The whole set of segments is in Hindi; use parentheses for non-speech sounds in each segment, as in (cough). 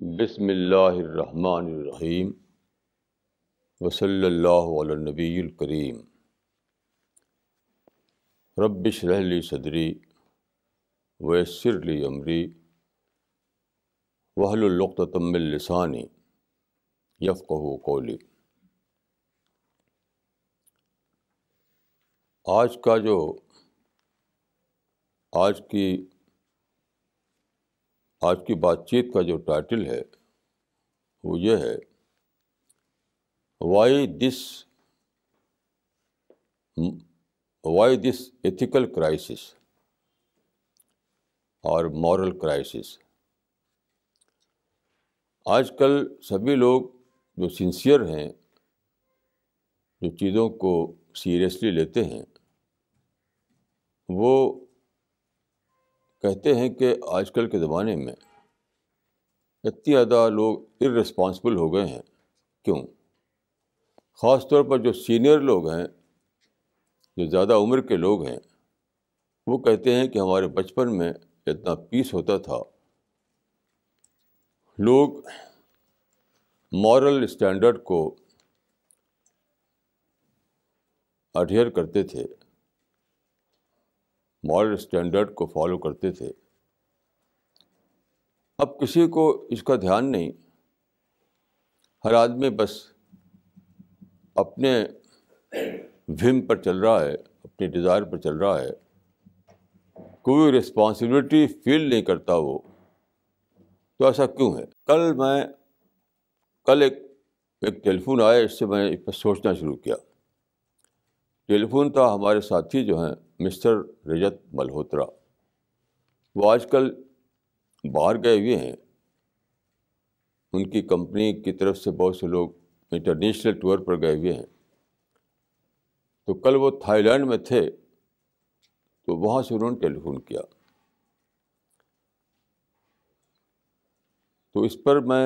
बसमीम वसल्लाबीकरीम रबशरली सदरी वसरली अमरी वहलतमिलसानी यफ़ह कौली आज का जो आज की आज की बातचीत का जो टाइटल है वो ये है why this why this ethical crisis और मॉरल क्राइसिस आजकल सभी लोग जो सिंसियर हैं जो चीज़ों को सीरियसली लेते हैं वो कहते हैं कि आजकल के ज़माने में इतनी ज़्यादा लोग इरेस्पॉन्सिबल हो गए हैं क्यों ख़ास तौर पर जो सीनियर लोग हैं जो ज़्यादा उम्र के लोग हैं वो कहते हैं कि हमारे बचपन में इतना पीस होता था लोग मॉरल स्टैंडर्ड को अडियर करते थे मॉरल स्टैंडर्ड को फॉलो करते थे अब किसी को इसका ध्यान नहीं हर आदमी बस अपने विम पर चल रहा है अपने डिज़ायर पर चल रहा है कोई रिस्पॉन्सिबिलिटी फील नहीं करता वो तो ऐसा क्यों है कल मैं कल एक एक टेलीफोन आया इससे मैंने इस पर सोचना शुरू किया टेलीफोन था हमारे साथी जो हैं मिस्टर रजत मल्होत्रा वो आजकल बाहर गए हुए हैं उनकी कंपनी की तरफ से बहुत से लोग इंटरनेशनल टूर पर गए हुए हैं तो कल वो थाईलैंड में थे तो वहाँ से उन्होंने टेलीफोन किया तो इस पर मैं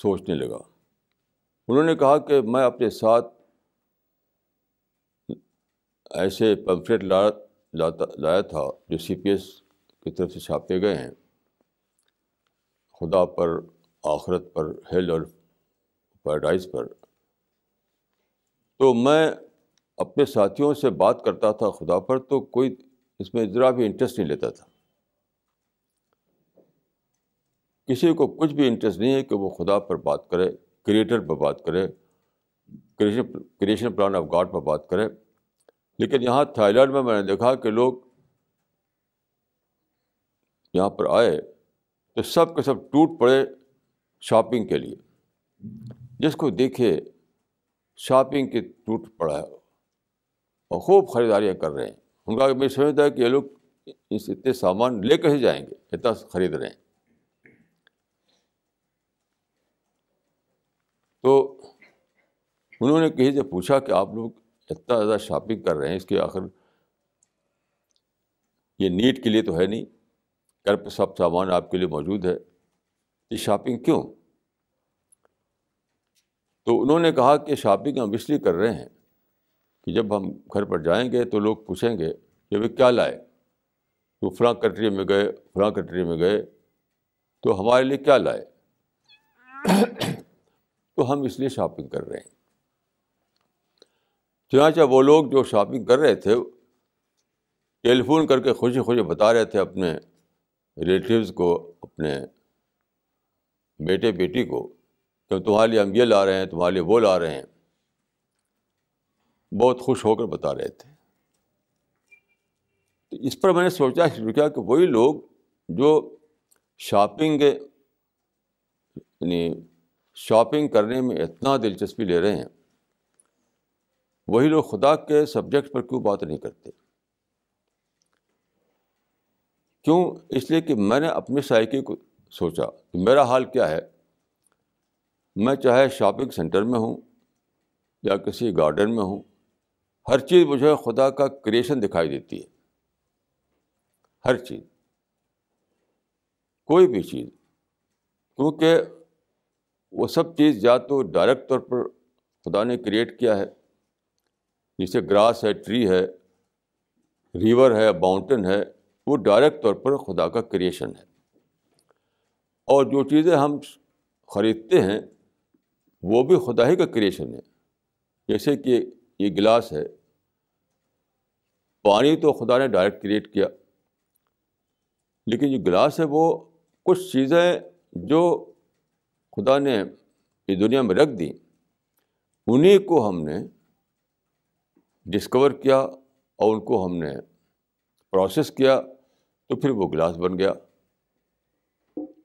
सोचने लगा उन्होंने कहा कि मैं अपने साथ ऐसे पम्फलेट ला लाता लाया था जो सी पी एस की तरफ से छापे गए हैं खुदा पर आखरत पर हेल और पैराडाइज पर तो मैं अपने साथियों से बात करता था खुदा पर तो कोई इसमें ज़रा भी इंटरेस्ट नहीं लेता था किसी को कुछ भी इंटरेस्ट नहीं है कि वो खुदा पर बात करे क्रिएटर पर बात करे क्रिएशन प्लान ऑफ गॉड पर बात करें लेकिन यहाँ थाईलैंड में मैंने देखा कि लोग यहाँ पर आए तो सब के सब टूट पड़े शॉपिंग के लिए जिसको देखे शॉपिंग के टूट पड़ा है और खूब ख़रीदारियाँ कर रहे हैं उनका मैं समझता है कि ये लोग इस इतने सामान ले कर ही जाएंगे इतना ख़रीद रहे हैं तो उन्होंने कहीं से पूछा कि आप लोग इतना ज़्यादा शॉपिंग कर रहे हैं इसके आखिर ये नीट के लिए तो है नहीं घर पर सब सामान आपके लिए मौजूद है ये शॉपिंग क्यों तो उन्होंने कहा कि शॉपिंग हम इसलिए कर रहे हैं कि जब हम घर पर जाएंगे तो लोग पूछेंगे कि वे क्या लाए तो फलां कंट्री में गए फलां कंट्री में गए तो हमारे लिए क्या लाए (coughs) तो हम इसलिए शॉपिंग कर रहे हैं चुनाचा वो लोग जो शॉपिंग कर रहे थे टेलीफोन करके खुशी खुशी बता रहे थे अपने रिलेटिव्स को अपने बेटे बेटी को कि तुम्हारे लिए हम ये ला रहे हैं तुम्हारे लिए वो ला रहे हैं बहुत खुश होकर बता रहे थे तो इस पर मैंने सोचा शुरू किया कि वही लोग जो शॉपिंग यानी शॉपिंग करने में इतना दिलचस्पी ले रहे हैं वही लोग खुदा के सब्जेक्ट पर क्यों बात नहीं करते क्यों इसलिए कि मैंने अपने साइकी को सोचा कि मेरा हाल क्या है मैं चाहे शॉपिंग सेंटर में हूँ या किसी गार्डन में हूँ हर चीज़ मुझे खुदा का क्रिएशन दिखाई देती है हर चीज़ कोई भी चीज़ क्योंकि वो सब चीज़ या तो डायरेक्ट तौर पर खुदा ने क्रिएट किया है जैसे ग्रास है ट्री है रिवर है माउंटेन है वो डायरेक्ट तौर पर खुदा का क्रिएशन है और जो चीज़ें हम ख़रीदते हैं वो भी खुदा ही का क्रिएशन है जैसे कि ये गिलास है पानी तो खुदा ने डायरेक्ट क्रिएट किया लेकिन जो गिलास है वो कुछ चीज़ें जो खुदा ने इस दुनिया में रख दी उन्हीं को हमने डिस्कवर किया और उनको हमने प्रोसेस किया तो फिर वो गिलास बन गया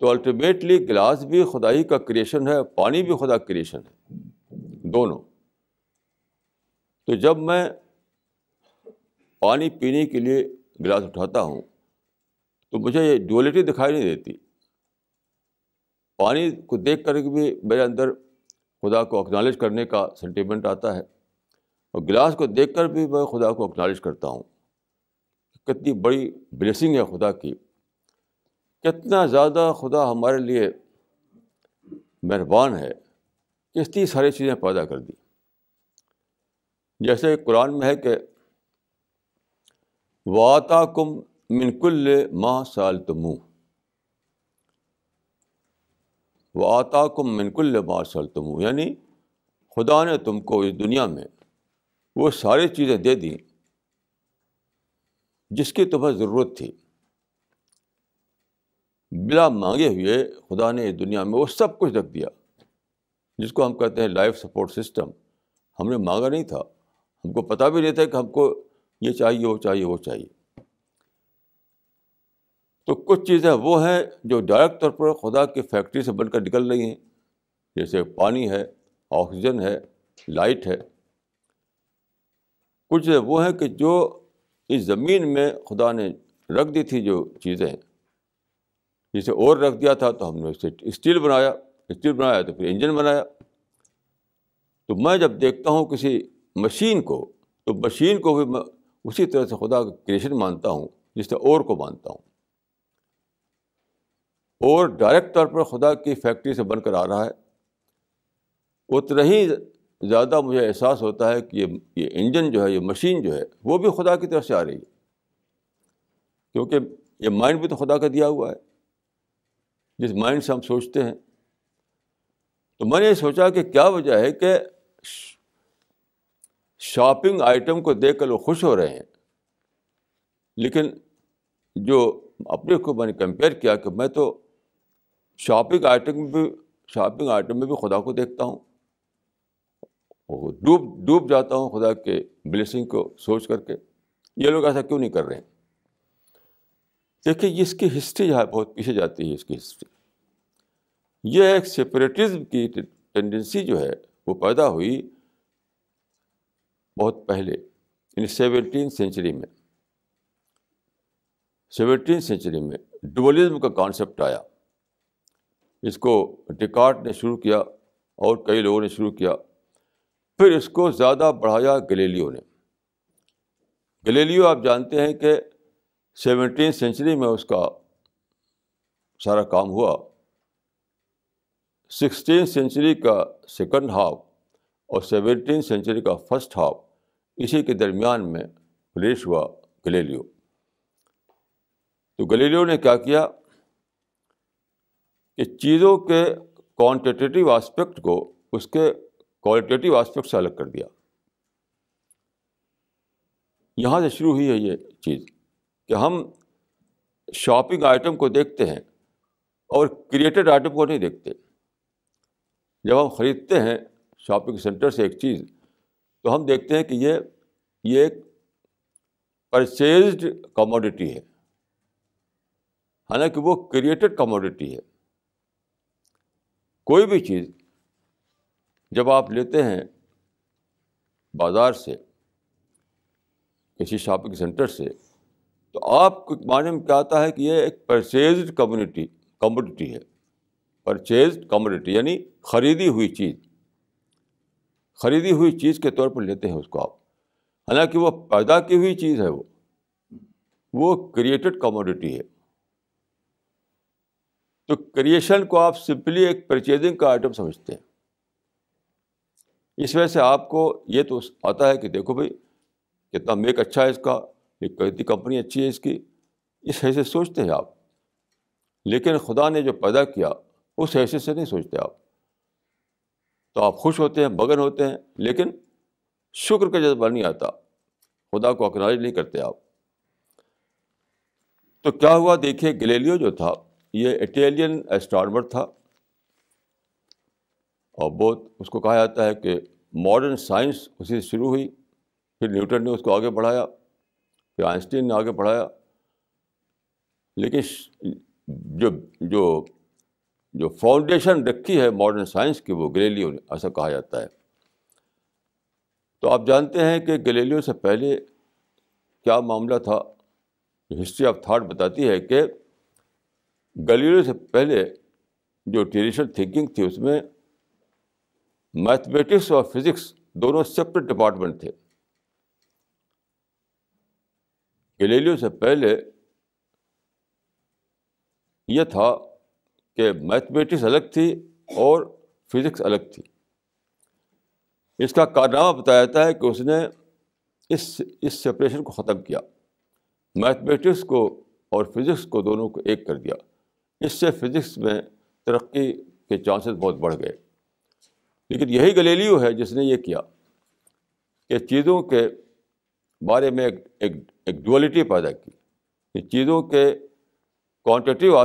तो अल्टीमेटली गिलास भी खुदाई का क्रिएशन है पानी भी खुदा क्रिएशन है दोनों तो जब मैं पानी पीने के लिए गिलास उठाता हूँ तो मुझे ये डुअलिटी दिखाई नहीं देती पानी को देख कर भी मेरे अंदर खुदा को एक्नॉलेज करने का सेंटिमेंट आता है और गिलास को देख कर भी मैं खुदा को एक्नॉलेज करता हूँ कितनी बड़ी ब्लेसिंग है खुदा की कितना ज़्यादा खुदा हमारे लिए मेहरबान है कितनी सारी चीज़ें पैदा कर दी जैसे कुरान में है कि वाता कुम मिनकुल्ल माँ साल तुम वाता कुम मिनकुल्ल माँ साल तुम यानी खुदा ने तुमको इस दुनिया में वो सारी चीज़ें दे दी जिसकी तुम्हें ज़रूरत थी बिला मांगे हुए खुदा ने इस दुनिया में वो सब कुछ रख दिया जिसको हम कहते हैं लाइफ सपोर्ट सिस्टम हमने मांगा नहीं था हमको पता भी नहीं था कि हमको ये चाहिए वो चाहिए वो चाहिए तो कुछ चीज़ें वो हैं जो डायरेक्ट तौर पर खुदा की फैक्ट्री से बनकर निकल रही हैं जैसे पानी है ऑक्सीजन है लाइट है कुछ वो हैं कि जो इस ज़मीन में खुदा ने रख दी थी जो चीज़ें जिसे और रख दिया था तो हमने उसे स्टील बनाया स्टील बनाया तो फिर इंजन बनाया तो मैं जब देखता हूँ किसी मशीन को तो मशीन को भी मैं उसी तरह से खुदा का क्रिएशन मानता हूँ जिससे और को मानता हूँ और डायरेक्ट तौर पर खुदा की फैक्ट्री से बनकर आ रहा है उतना ही ज़्यादा मुझे एहसास होता है कि ये ये इंजन जो है ये मशीन जो है वो भी खुदा की तरफ से आ रही है क्योंकि ये माइंड भी तो खुदा का दिया हुआ है जिस माइंड से हम सोचते हैं तो मैंने ये सोचा कि क्या वजह है कि शॉपिंग आइटम को देख कर लोग खुश हो रहे हैं लेकिन जो अपने को मैंने कंपेयर किया कि मैं तो शॉपिंग आइटम भी शॉपिंग आइटम में भी खुदा को देखता हूँ वो डूब डूब जाता हूँ खुदा के ब्लेसिंग को सोच करके ये लोग ऐसा क्यों नहीं कर रहे हैं देखिए इसकी हिस्ट्री यहाँ बहुत पीछे जाती है इसकी हिस्ट्री ये एक सेपरेटिज्म की टेंडेंसी जो है वो पैदा हुई बहुत पहले इन सेवनटीन सेंचुरी में सेवनटीन सेंचुरी में डुअलिज्म का कॉन्सेप्ट आया इसको डिकार्ट ने शुरू किया और कई लोगों ने शुरू किया फिर इसको ज़्यादा बढ़ाया गलेलियो ने गलेलियो आप जानते हैं कि सेवनटीन सेंचुरी में उसका सारा काम हुआ सिक्सटीन सेंचुरी का सेकंड हाफ और सेवनटीन सेंचुरी का फर्स्ट हाफ इसी के दरमियान में प्रवेश हुआ गलेलियो तो गलेलियो ने क्या किया कि चीज़ों के क्वांटिटेटिव एस्पेक्ट को उसके क्वालिटेटिव आस्पेक्ट से अलग कर दिया यहाँ से शुरू हुई है ये चीज़ कि हम शॉपिंग आइटम को देखते हैं और क्रिएटेड आइटम को नहीं देखते जब हम ख़रीदते हैं शॉपिंग सेंटर से एक चीज़ तो हम देखते हैं कि ये ये एक परचेज्ड कमोडिटी है हालांकि वो क्रिएटेड कमोडिटी है कोई भी चीज़ जब आप लेते हैं बाज़ार से किसी शॉपिंग सेंटर से तो आपको माने में क्या आता है कि ये एक परचेज कम्युनिटी कम्योडिटी है परचेज कम्योडिटी यानी ख़रीदी हुई चीज़ ख़रीदी हुई चीज़ के तौर पर लेते हैं उसको आप हालांकि वो पैदा की हुई चीज़ है वो वो क्रिएटेड कमोडिटी है तो क्रिएशन को आप सिंपली एक परचेजिंग का आइटम समझते हैं इस वजह से आपको ये तो आता है कि देखो भाई कितना मेक अच्छा है इसका कितनी कंपनी अच्छी है इसकी इस हैसियत सोचते हैं आप लेकिन खुदा ने जो पैदा किया उस हैसियत से नहीं सोचते आप तो आप खुश होते हैं मगन होते हैं लेकिन शुक्र का जज्बा नहीं आता खुदा को अकनॉलेज नहीं करते आप तो क्या हुआ देखिए गलेलियो जो था ये इटेलियन एस्ट्रॉनमर था और बहुत उसको कहा जाता है कि मॉडर्न साइंस उसी से शुरू हुई फिर न्यूटन ने उसको आगे बढ़ाया फिर आइंस्टीन ने आगे बढ़ाया लेकिन जो जो जो फाउंडेशन रखी है मॉडर्न साइंस की वो गलेलियो ने ऐसा कहा जाता है तो आप जानते हैं कि गलेलियो से पहले क्या मामला था हिस्ट्री ऑफ थाट बताती है कि गलेलियो से पहले जो ट्रेडिशनल थिंकिंग थी उसमें मैथमेटिक्स और फिजिक्स दोनों सेपरेट डिपार्टमेंट थे गलेलियो से पहले यह था कि मैथमेटिक्स अलग थी और फिज़िक्स अलग थी इसका कारनामा बताया जाता है कि उसने इस इस सेपरेशन को ख़त्म किया मैथमेटिक्स को और फिज़िक्स को दोनों को एक कर दिया इससे फिज़िक्स में तरक्की के चांसेस बहुत बढ़ गए लेकिन यही गलेलियो है जिसने ये किया कि चीज़ों के बारे में एक एक, एक डुअलिटी पैदा की कि चीज़ों के क्वांटिटिव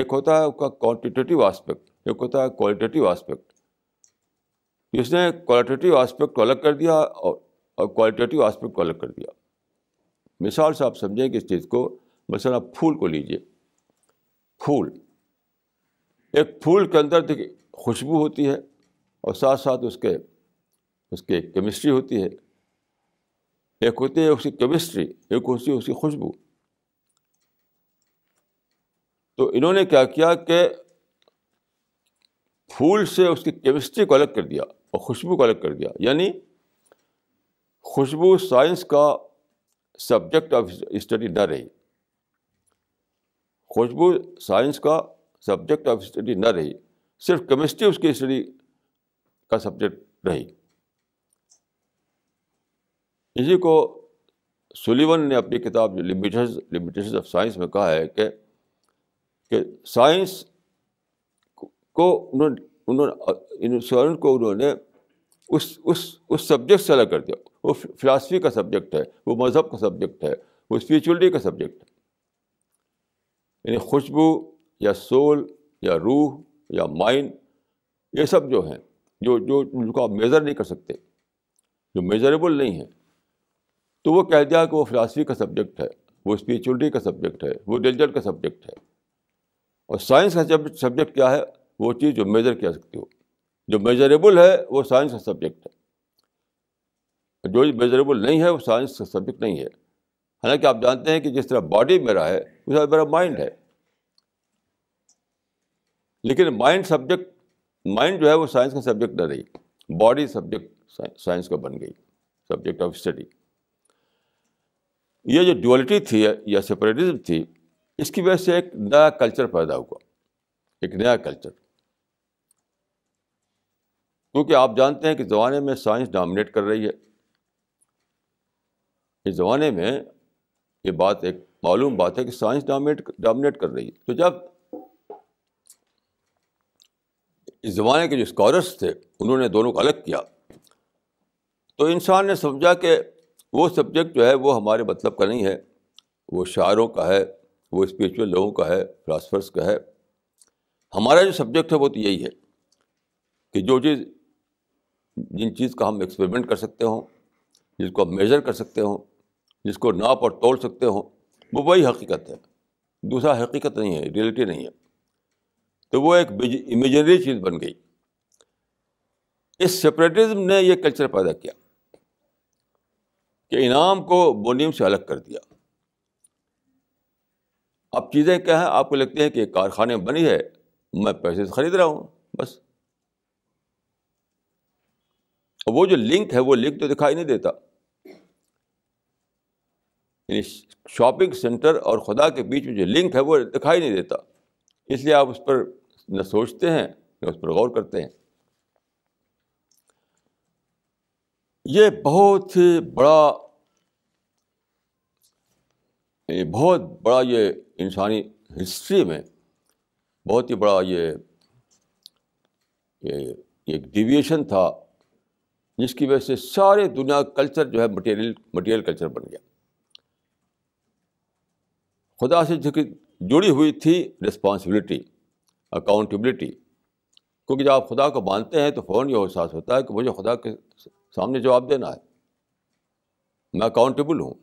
एक होता है उसका क्वांटिटेटिव आस्पेक्ट एक होता है क्वालिटेटिव आस्पेक्ट इसने क्वालिटेटिव आस्पेक्ट को अलग कर दिया और और क्वालिटेटिव आस्पेक्ट को अलग कर दिया मिसाल से आप समझें कि इस चीज़ को मसला आप फूल को लीजिए फूल एक फूल के अंदर खुशबू होती है और साथ साथ उसके उसके केमिस्ट्री होती है एक होती है उसकी केमिस्ट्री एक होती है उसकी खुशबू तो इन्होंने क्या किया कि फूल से उसकी केमिस्ट्री को अलग कर दिया और खुशबू को अलग कर दिया यानी खुशबू साइंस का सब्जेक्ट ऑफ स्टडी न रही खुशबू साइंस का सब्जेक्ट ऑफ स्टडी न रही सिर्फ केमिस्ट्री उसकी स्टडी का सब्जेक्ट रही इसी को सुलिवन ने अपनी किताब लिमिटेशन लिमिटेशन ऑफ साइंस में कहा है कि कि साइंस को उन्होंने उन्होंने को उन्होंने उस उस उस सब्जेक्ट से अलग कर दिया वो फिलासफी का सब्जेक्ट है वो मज़हब का सब्जेक्ट है वो स्पिरिचुअलिटी का सब्जेक्ट है यानी खुशबू या सोल या रूह या माइंड ये सब जो हैं जो जो जिनको आप मेज़र नहीं कर सकते जो मेजरेबल नहीं है तो वो कह दिया कि वो फ़िलासफ़ी का सब्जेक्ट है वो स्पिरिचुअलिटी का सब्जेक्ट है वो रिलीजन का सब्जेक्ट है और साइंस का सब्जेक्ट क्या है वो चीज़ जो मेजर किया सकती हो जो मेजरेबल है वो साइंस का सब्जेक्ट है जो मेजरेबल नहीं है वो साइंस का सब्जेक्ट नहीं है हालांकि आप जानते हैं कि जिस तरह बॉडी मेरा है उस तरह मेरा माइंड है लेकिन माइंड सब्जेक्ट माइंड जो है वो साइंस का सब्जेक्ट न रही बॉडी सब्जेक्ट साइंस का बन गई सब्जेक्ट ऑफ स्टडी ये जो ड्यूअलिटी थी या सेपरेटिज्म थी इसकी वजह से एक नया कल्चर पैदा हुआ एक नया कल्चर क्योंकि आप जानते हैं कि ज़माने में साइंस डोमिनेट कर रही है इस ज़माने में ये बात एक मालूम बात है कि साइंस डोमिनेट डोमिनेट कर रही है तो जब इस ज़माने के जो स्कॉलर्स थे उन्होंने दोनों को अलग किया तो इंसान ने समझा कि वो सब्जेक्ट जो है वो हमारे मतलब का नहीं है वो शायरों का है वो स्पिरिचुअल लोगों का है फिलासफर्स का है हमारा जो सब्जेक्ट है वो तो यही है कि जो चीज़ जिन चीज़ का हम एक्सपेरिमेंट कर सकते हों जिसको हम मेज़र कर सकते हों जिसको नाप और तोड़ सकते हों वो वही हकीकत है दूसरा हकीकत नहीं है रियलिटी नहीं है तो वो एक इमेजनरी चीज़ बन गई इस सेपरेटिज्म ने ये कल्चर पैदा किया कि इनाम को बोनियम से अलग कर दिया अब चीज़ें क्या है आपको लगती है कि कारखाने बनी है मैं पैसे से ख़रीद रहा हूं बस वो जो लिंक है वो लिंक तो दिखाई नहीं देता शॉपिंग सेंटर और खुदा के बीच में जो लिंक है वो दिखाई नहीं देता इसलिए आप उस पर न सोचते हैं न उस पर गौर करते हैं ये बहुत ही बड़ा ये बहुत बड़ा ये इंसानी हिस्ट्री में बहुत ही बड़ा ये ये एक डिविएशन था जिसकी वजह से सारे दुनिया का कल्चर जो है मटेरियल मटेरियल कल्चर बन गया खुदा से जो जुड़ी हुई थी रिस्पॉन्सिबिलिटी अकाउंटेबिलिटी क्योंकि जब आप खुदा को मानते हैं तो फ़ौरन ये एहसास होता है कि मुझे खुदा के सामने जवाब देना है मैं अकाउंटेबल हूँ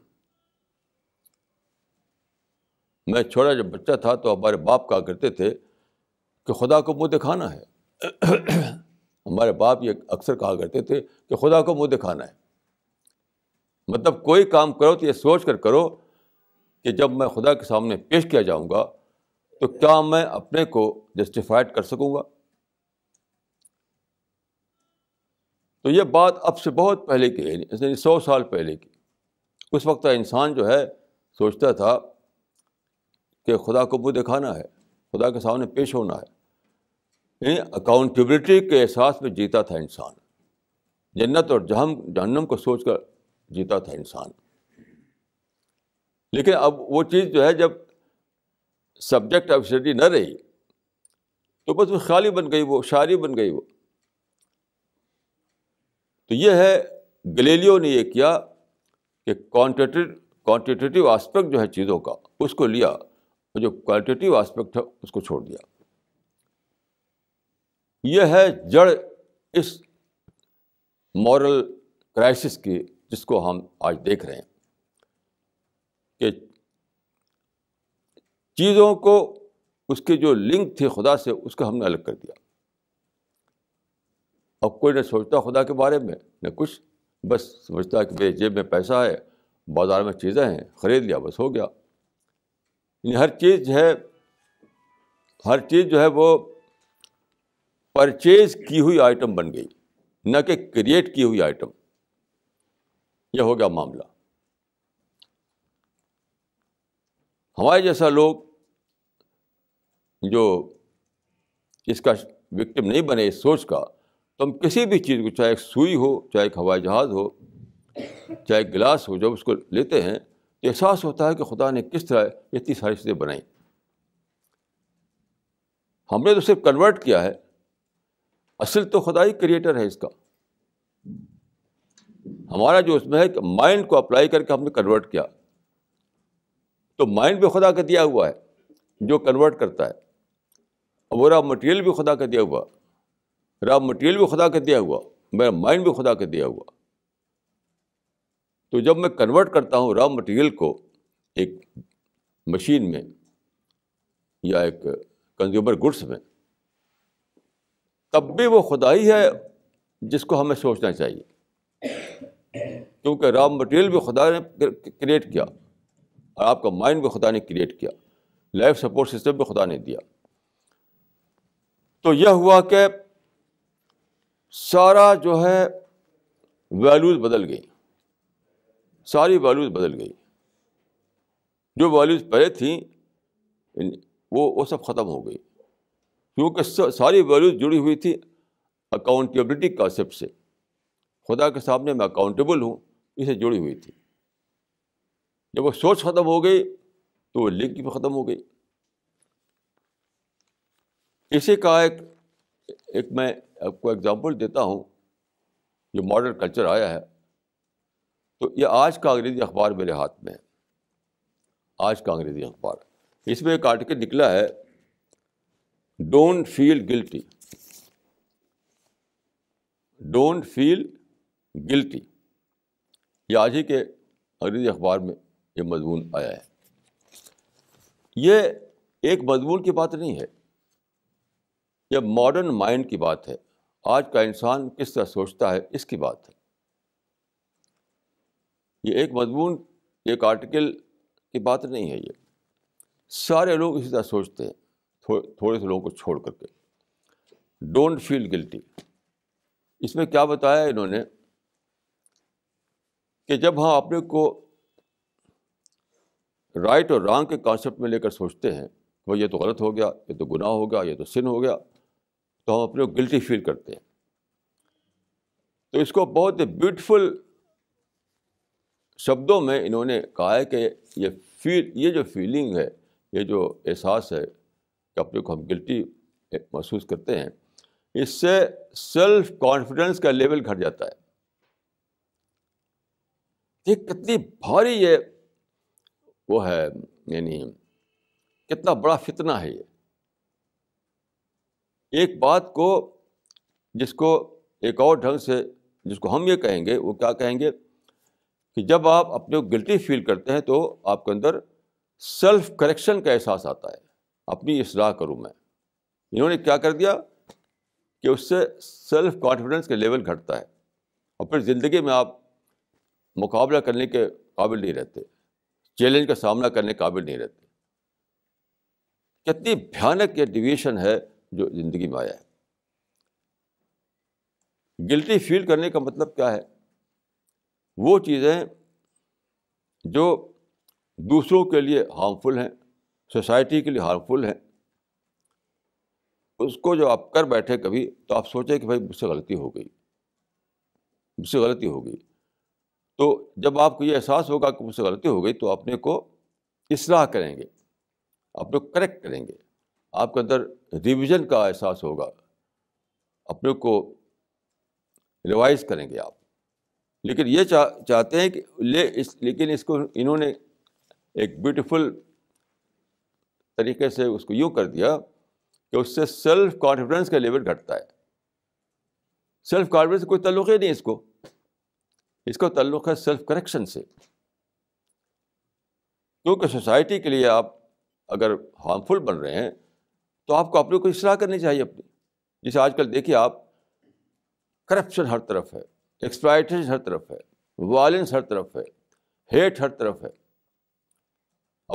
मैं छोटा जब बच्चा था तो हमारे बाप कहा करते थे कि खुदा को मुँह दिखाना है हमारे बाप ये अक्सर कहा करते थे कि खुदा को मुँह दिखाना है मतलब कोई काम करो तो ये सोच कर करो कि जब मैं खुदा के सामने पेश किया जाऊँगा तो क्या मैं अपने को जस्टिफाइड कर सकूंगा तो ये बात अब से बहुत पहले की है इसने सौ साल पहले की उस वक्त का इंसान जो है सोचता था कि खुदा को मुँह दिखाना है खुदा के सामने पेश होना है यानी अकाउंटेबिलिटी के एहसास में जीता था इंसान जन्नत और जहम जहनम को सोचकर जीता था इंसान लेकिन अब वो चीज़ जो है जब सब्जेक्ट ऑब्सिडिटी न रही तो बस वो खाली बन गई वो शायरी बन गई वो तो ये है गलेलियो ने ये किया कि क्वान्टिटेटिव क्वान्टिटेटिव आस्पेक्ट जो है चीज़ों का उसको लिया और जो क्वालिटेटिव आस्पेक्ट है उसको छोड़ दिया यह है जड़ इस मॉरल क्राइसिस की जिसको हम आज देख रहे हैं कि चीज़ों को उसके जो लिंक थे खुदा से उसको हमने अलग कर दिया अब कोई ना सोचता खुदा के बारे में न कुछ बस समझता कि मेरे जेब में पैसा है बाज़ार में चीज़ें हैं ख़रीद लिया बस हो गया हर चीज़ है हर चीज़ जो है वो परचेज की हुई आइटम बन गई न कि क्रिएट की हुई आइटम यह हो गया मामला हमारे जैसा लोग जो इसका विक्टिम नहीं बने इस सोच का तो हम किसी भी चीज़ को चाहे एक सुई हो चाहे एक हवाई जहाज़ हो चाहे गिलास हो जब उसको लेते हैं तो एहसास होता है कि खुदा ने किस तरह इतनी सारी चीज़ें बनाई हमने तो सिर्फ कन्वर्ट किया है असल तो खुदा ही क्रिएटर है इसका हमारा जो उसमें है कि माइंड को अप्लाई करके हमने कन्वर्ट किया तो माइंड भी खुदा का दिया हुआ है जो कन्वर्ट करता है अब वो रॉ मटेरियल भी खुदा का दिया हुआ रॉ मटेरियल भी खुदा का दिया हुआ मेरा माइंड भी खुदा का दिया हुआ तो जब मैं कन्वर्ट करता हूँ रॉ मटेरियल को एक मशीन में या एक कंज्यूमर गुड्स में तब भी वो खुदा ही है जिसको हमें सोचना चाहिए क्योंकि रॉ मटेरियल भी खुदा ने क्रिएट किया और आपका माइंड भी खुदा ने क्रिएट किया लाइफ सपोर्ट सिस्टम भी खुदा ने दिया तो यह हुआ कि सारा जो है वैल्यूज़ बदल गई सारी वैल्यूज़ बदल गई जो वैल्यूज़ पहले थी वो वो सब ख़त्म हो गई क्योंकि सारी वैल्यूज़ जुड़ी हुई थी अकाउंटेबिलिटी कॉन्सेप्ट से खुदा के सामने मैं अकाउंटेबल हूँ इसे जुड़ी हुई थी जब वो सोच ख़त्म हो गई तो वो लिंक भी ख़त्म हो गई इसी का एक एक मैं आपको एग्जांपल देता हूँ जो मॉडर्न कल्चर आया है तो ये आज का अंग्रेज़ी अखबार मेरे हाथ में है आज का अंग्रेज़ी अखबार इसमें एक आर्टिकल निकला है don't feel guilty don't feel guilty ये आज ही के अंग्रेज़ी अखबार में ये मजमून आया है ये एक मजमून की बात नहीं है यह मॉडर्न माइंड की बात है आज का इंसान किस तरह सोचता है इसकी बात है ये एक मजमून एक आर्टिकल की बात नहीं है ये सारे लोग इसी तरह सोचते हैं थो, थोड़े से लोगों को छोड़ करके डोंट फील गिल्टी इसमें क्या बताया इन्होंने कि जब हम अपने को राइट और रॉन्ग के कॉन्सेप्ट में लेकर सोचते हैं वो तो ये तो गलत हो गया ये तो गुनाह हो गया ये तो सिन हो गया तो हम अपने गिल्टी फील करते हैं तो इसको बहुत ही ब्यूटिफुल शब्दों में इन्होंने कहा है कि ये फील ये जो फीलिंग है ये जो एहसास है कि अपने को हम गिल्टी महसूस करते हैं इससे सेल्फ कॉन्फिडेंस का लेवल घट जाता है ये कितनी भारी ये वो है यानी कितना बड़ा फितना है ये एक बात को जिसको एक और ढंग से जिसको हम ये कहेंगे वो क्या कहेंगे कि जब आप अपने को गिल्टी फील करते हैं तो आपके अंदर सेल्फ करेक्शन का एहसास आता है अपनी इसलाह करूँ मैं इन्होंने क्या कर दिया कि उससे सेल्फ कॉन्फिडेंस के लेवल घटता है और फिर ज़िंदगी में आप मुकाबला करने के काबिल नहीं रहते चैलेंज का सामना करने के काबिल नहीं रहते कितनी भयानक ये डिविएशन है जो ज़िंदगी में आया है गिल्टी फील करने का मतलब क्या है वो चीज़ें जो दूसरों के लिए हार्मफुल हैं सोसाइटी के लिए हार्मफुल हैं उसको जो आप कर बैठे कभी तो आप सोचें कि भाई मुझसे गलती हो गई मुझसे गलती हो गई तो जब आपको ये एहसास होगा कि मुझसे गलती हो गई तो अपने को इसलाह करेंगे अपने को करेक्ट करेंगे आपके अंदर रिविज़न का एहसास होगा अपने को रिवाइज करेंगे आप लेकिन ये चा, चाहते हैं कि ले इस लेकिन इसको इन्होंने एक ब्यूटीफुल तरीके से उसको यूँ कर दिया कि उससे सेल्फ कॉन्फिडेंस का लेवल घटता है सेल्फ कॉन्फिडेंस कोई तल्लु ही नहीं इसको इसको तल्लुक़ है सेल्फ करेक्शन से क्योंकि सोसाइटी के लिए आप अगर हार्मफुल बन रहे हैं तो आपको अपने को इसराह करनी चाहिए अपनी जैसे आजकल देखिए आप करप्शन हर तरफ है एक्सप्लाइटेशन हर तरफ है वायलेंस हर तरफ है हेट हर तरफ है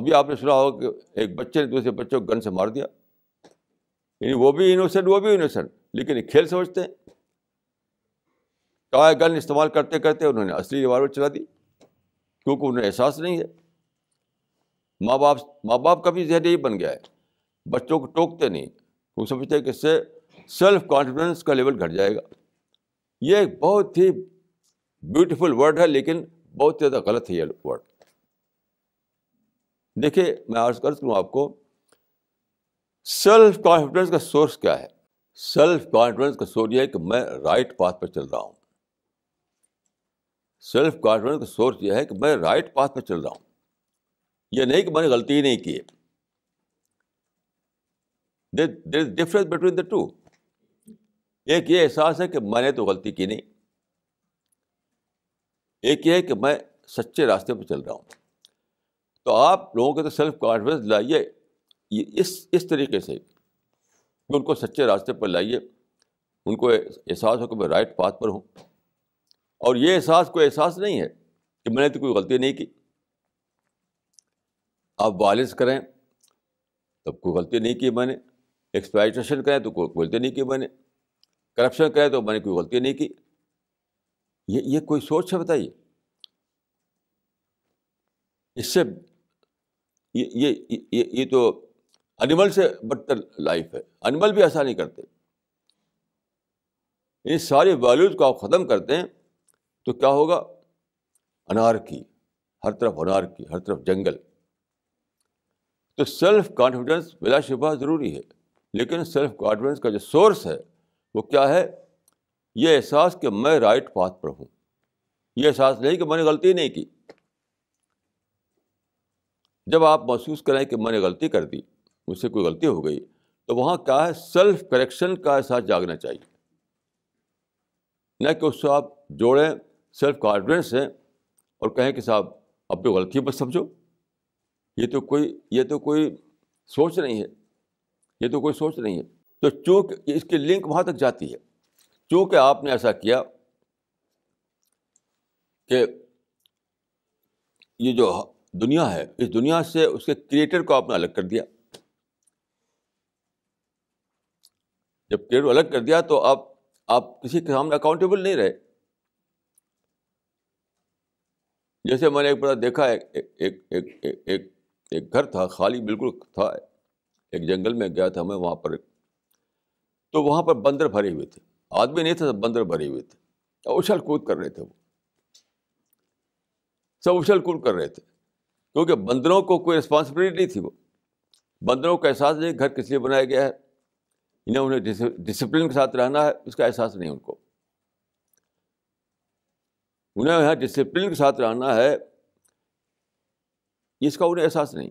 अभी आपने सुना हो कि एक बच्चे ने दूसरे बच्चों को गन से मार दिया यानी वो भी इनोसेंट वो भी इनोसेंट लेकिन खेल समझते हैं कहा गन इस्तेमाल करते करते उन्होंने असली रिवाल्वर चला दी क्योंकि उन्हें एहसास नहीं है माँ बाप माँ बाप का भी जहर बन गया है बच्चों को टोकते नहीं वो समझते हैं कि इससे सेल्फ कॉन्फिडेंस का लेवल घट जाएगा ये एक बहुत ही ब्यूटीफुल वर्ड है लेकिन बहुत ज़्यादा गलत है ये वर्ड देखिए मैं आर्ज कर दूँ आपको सेल्फ कॉन्फिडेंस का सोर्स क्या है सेल्फ कॉन्फिडेंस का सोर्स यह है कि मैं राइट पाथ पर चल रहा हूँ सेल्फ कॉन्फिडेंस का सोर्स यह है कि मैं राइट पाथ पर चल रहा हूँ यह नहीं कि मैंने गलती ही नहीं की there is difference between the two एक ये एहसास है कि मैंने तो गलती की नहीं एक ये है कि मैं सच्चे रास्ते पर चल रहा हूँ तो आप लोगों के तो सेल्फ कॉन्फिडेंस लाइए इस इस तरीके से कि उनको सच्चे रास्ते पर लाइए उनको एहसास हो कि मैं राइट पाथ पर हूँ और ये एहसास कोई एहसास नहीं है कि मैंने तो कोई गलती नहीं की आप वालिस करें तब कोई गलती नहीं की मैंने एक्सप्लाइटेशन करें तो, तो कोई गलती नहीं की मैंने करप्शन करें तो मैंने कोई गलती नहीं की ये ये कोई सोच है बताइए इससे ये ये ये ये तो एनिमल से बदतर लाइफ है एनिमल भी ऐसा नहीं करते इन सारे वैल्यूज़ को आप ख़त्म करते हैं तो क्या होगा अनार की हर तरफ की हर तरफ जंगल तो सेल्फ कॉन्फिडेंस बिलाशिबा ज़रूरी है लेकिन सेल्फ कॉन्फिडेंस का जो सोर्स है वो क्या है ये एहसास कि मैं राइट पाथ पर हूँ ये एहसास नहीं कि मैंने गलती नहीं की जब आप महसूस करें कि मैंने गलती कर दी मुझसे कोई गलती हो गई तो वहाँ क्या है सेल्फ करेक्शन का एहसास जागना चाहिए न कि उससे आप जोड़ें सेल्फ कॉन्फिडेंस है और कहें कि साहब अब तो गलती मत समझो ये तो कोई ये तो कोई सोच नहीं है ये तो कोई सोच नहीं है तो चूँक इसकी लिंक वहाँ तक जाती है चूँकि आपने ऐसा किया कि ये जो दुनिया है इस दुनिया से उसके क्रिएटर को आपने अलग कर दिया जब क्रिएटर अलग कर दिया तो आप आप किसी के सामने अकाउंटेबल नहीं रहे जैसे मैंने एक बड़ा देखा है एक एक, एक, एक घर था खाली बिल्कुल था एक जंगल में गया था मैं वहाँ पर तो वहाँ पर बंदर भरे हुए थे आदमी नहीं था सब बंदर भरे हुए थे और उछल कूद कर रहे थे वो सब उछल कूद कर रहे थे क्योंकि बंदरों को कोई रिस्पॉन्सिबिलिटी नहीं थी वो बंदरों का एहसास नहीं घर किस लिए बनाया गया है इन्हें उन्हें डिसिप्लिन के साथ रहना है उसका एहसास नहीं उनको उन्हें यहाँ डिसिप्लिन के साथ रहना है इसका उन्हें एहसास नहीं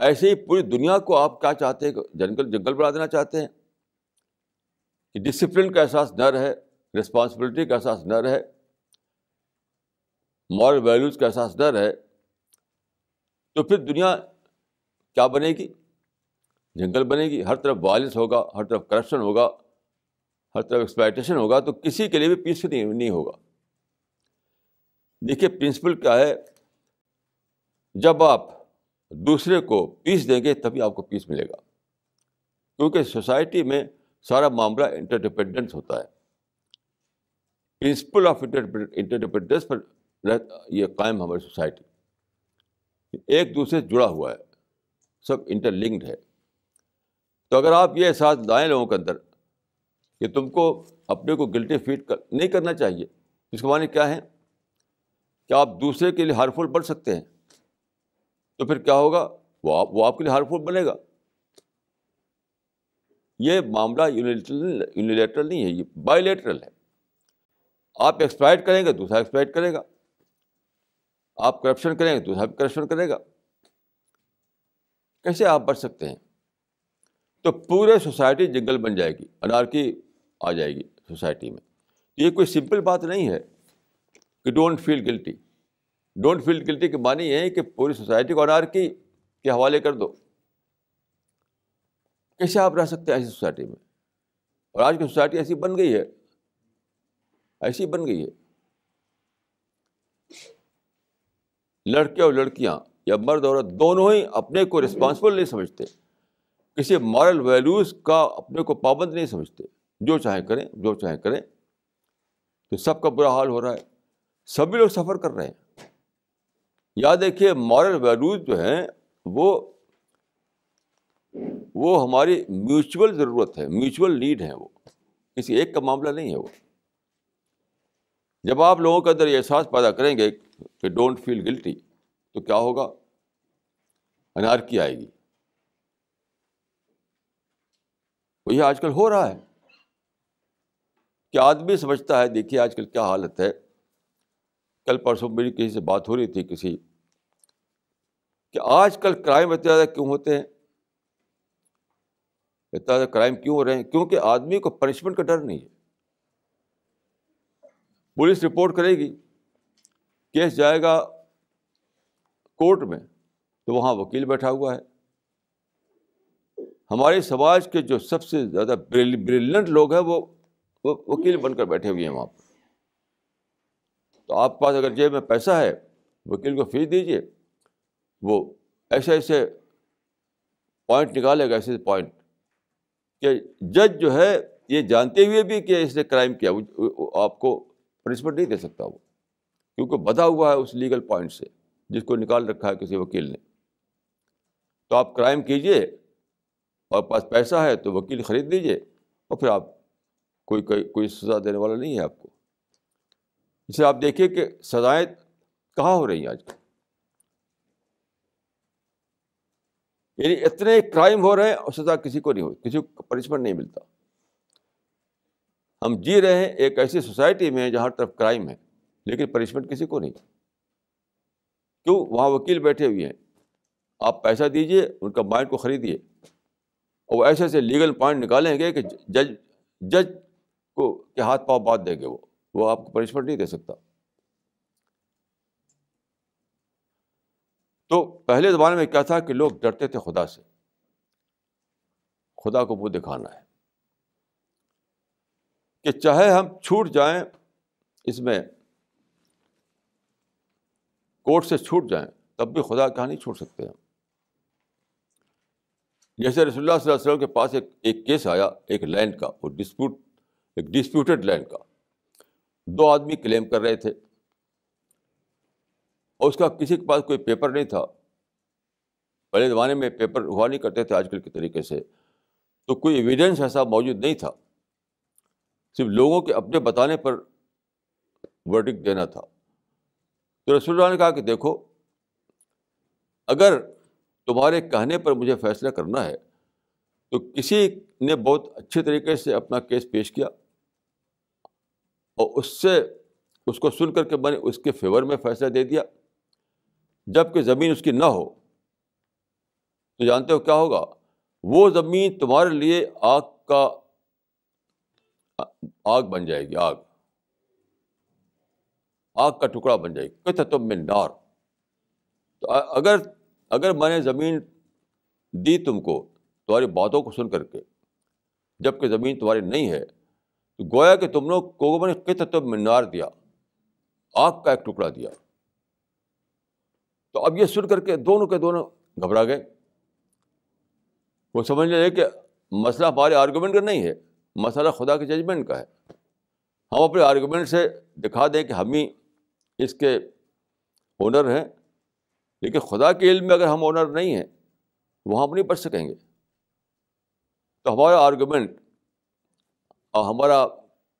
ऐसे ही पूरी दुनिया को आप क्या चाहते हैं जंगल जंगल बना देना चाहते हैं कि डिसिप्लिन का एहसास न रहे रिस्पॉन्सिबिलिटी का एहसास न रहे मॉरल वैल्यूज़ का एहसास न रहे तो फिर दुनिया क्या बनेगी जंगल बनेगी हर तरफ वायलेंस होगा हर तरफ करप्शन होगा हर तरफ एक्सपेक्टेशन होगा तो किसी के लिए भी पीस नहीं, नहीं होगा देखिए प्रिंसिपल क्या है जब आप दूसरे को पीस देंगे तभी आपको पीस मिलेगा क्योंकि सोसाइटी में सारा मामला इंटरडिपेंडेंस होता है प्रिंसिपल ऑफ इंटरडिपेंडेंस पर ये कायम हमारी सोसाइटी एक दूसरे से जुड़ा हुआ है सब इंटरलिंक्ड है तो अगर आप ये एहसास लाएँ लोगों के अंदर कि तुमको अपने को गिल्टी फीट कर नहीं करना चाहिए इसके माने क्या है कि आप दूसरे के लिए हार्मफुल बढ़ सकते हैं तो फिर क्या होगा वो आप वो आपके लिए हार्मफुल बनेगा ये मामला यूनिलेटरल नहीं है ये बायोलेटरल है आप एक्सप्लाइट करेंगे दूसरा एक्सप्लाइट करेगा आप करप्शन करेंगे दूसरा भी करप्शन करेगा कैसे आप बच सकते हैं तो पूरे सोसाइटी जंगल बन जाएगी अनारकी आ जाएगी सोसाइटी में ये कोई सिंपल बात नहीं है कि don't feel guilty don't feel guilty के मानी है कि पूरी सोसाइटी को अनार की के हवाले कर दो कैसे आप रह सकते हैं ऐसी सोसाइटी में और आज की सोसाइटी ऐसी बन गई है ऐसी बन गई है लड़के और लड़कियां या मर्द और दोनों ही अपने को रिस्पॉन्सिबल नहीं समझते किसी मॉरल वैल्यूज़ का अपने को पाबंद नहीं समझते जो चाहे करें जो चाहे करें तो सबका बुरा हाल हो रहा है सभी लोग सफ़र कर रहे हैं या देखिए मॉरल वैल्यूज़ जो हैं वो वो हमारी म्यूचुअल ज़रूरत है म्यूचुअल नीड है वो किसी एक का मामला नहीं है वो जब आप लोगों के अंदर एहसास पैदा करेंगे कि डोंट फील गिल्टी तो क्या होगा अनारकी आएगी वही आजकल हो रहा है क्या आदमी समझता है देखिए आजकल क्या हालत है कल परसों मेरी किसी से बात हो रही थी किसी कि आज कल क्राइम इतने ज़्यादा क्यों होते हैं इतना ज़्यादा क्राइम क्यों हो रहे हैं क्योंकि आदमी को पनिशमेंट का डर नहीं है पुलिस रिपोर्ट करेगी केस जाएगा कोर्ट में तो वहाँ वकील बैठा हुआ है हमारे समाज के जो सबसे ज़्यादा ब्रिलियंट लोग हैं वो वो वकील बनकर बैठे हुए हैं वहाँ पर तो आप पास अगर जेब में पैसा है वकील को फीस दीजिए वो ऐसे ऐसे पॉइंट निकालेगा ऐसे पॉइंट कि जज जो है ये जानते हुए भी कि इसने क्राइम किया आपको पनिशमेंट नहीं दे सकता वो क्योंकि बधा हुआ है उस लीगल पॉइंट से जिसको निकाल रखा है किसी वकील ने तो आप क्राइम कीजिए और पास पैसा है तो वकील ख़रीद लीजिए और फिर आप कोई कोई कोई सज़ा देने वाला नहीं है आपको जैसे आप देखिए कि सजाएं कहाँ हो रही हैं आजकल यानी इतने क्राइम हो रहे हैं और सजा किसी को नहीं हो किसी को पनिशमेंट नहीं मिलता हम जी रहे हैं एक ऐसी सोसाइटी में जहाँ तरफ क्राइम है लेकिन पनिशमेंट किसी को नहीं क्यों वहाँ वकील बैठे हुए हैं आप पैसा दीजिए उनका माइंड को खरीदिए और वो ऐसे ऐसे लीगल पॉइंट निकालेंगे कि जज जज को के हाथ पाँव बांध देंगे वो वो आपको पनिशमेंट नहीं दे सकता तो पहले ज़माने में क्या था कि लोग डरते थे खुदा से खुदा को वो दिखाना है कि चाहे हम छूट जाए इसमें कोर्ट से छूट जाए तब भी खुदा कहा नहीं छूट सकते हम जैसे रसोल्ला के पास एक एक केस आया एक लैंड का और डिस्प्यूट एक डिस्प्यूटेड लैंड का दो आदमी क्लेम कर रहे थे और उसका किसी के पास कोई पेपर नहीं था पहले ज़माने में पेपर हुआ नहीं करते थे आजकल के तरीके से तो कोई एविडेंस ऐसा मौजूद नहीं था सिर्फ लोगों के अपने बताने पर वर्डिक देना था तो रसुल्ला ने कहा कि देखो अगर तुम्हारे कहने पर मुझे फैसला करना है तो किसी ने बहुत अच्छे तरीके से अपना केस पेश किया और उससे उसको सुन करके मैंने उसके फेवर में फैसला दे दिया जबकि ज़मीन उसकी ना हो तो जानते हो क्या होगा वो ज़मीन तुम्हारे लिए आग का आग बन जाएगी आग आग का टुकड़ा बन जाएगी कहते तुम में नार तो अगर अगर मैंने ज़मीन दी तुमको तुम्हारी बातों को सुन करके जबकि ज़मीन तुम्हारी नहीं है तो गोया कि तुम लोग को मैंने कित तब तो मनार दिया आँख का एक टुकड़ा दिया तो अब ये सुन करके दोनों के दोनों घबरा गए वो समझ रहे कि मसला हमारे आर्गूमेंट का नहीं है मसला खुदा के जजमेंट का है हम अपने आर्गूमेंट से दिखा दें कि हम ही इसके ओनर हैं लेकिन खुदा के इल्म में अगर हम ओनर नहीं हैं वहाँ हम नहीं पढ़ सकेंगे तो हमारा आर्गूमेंट और हमारा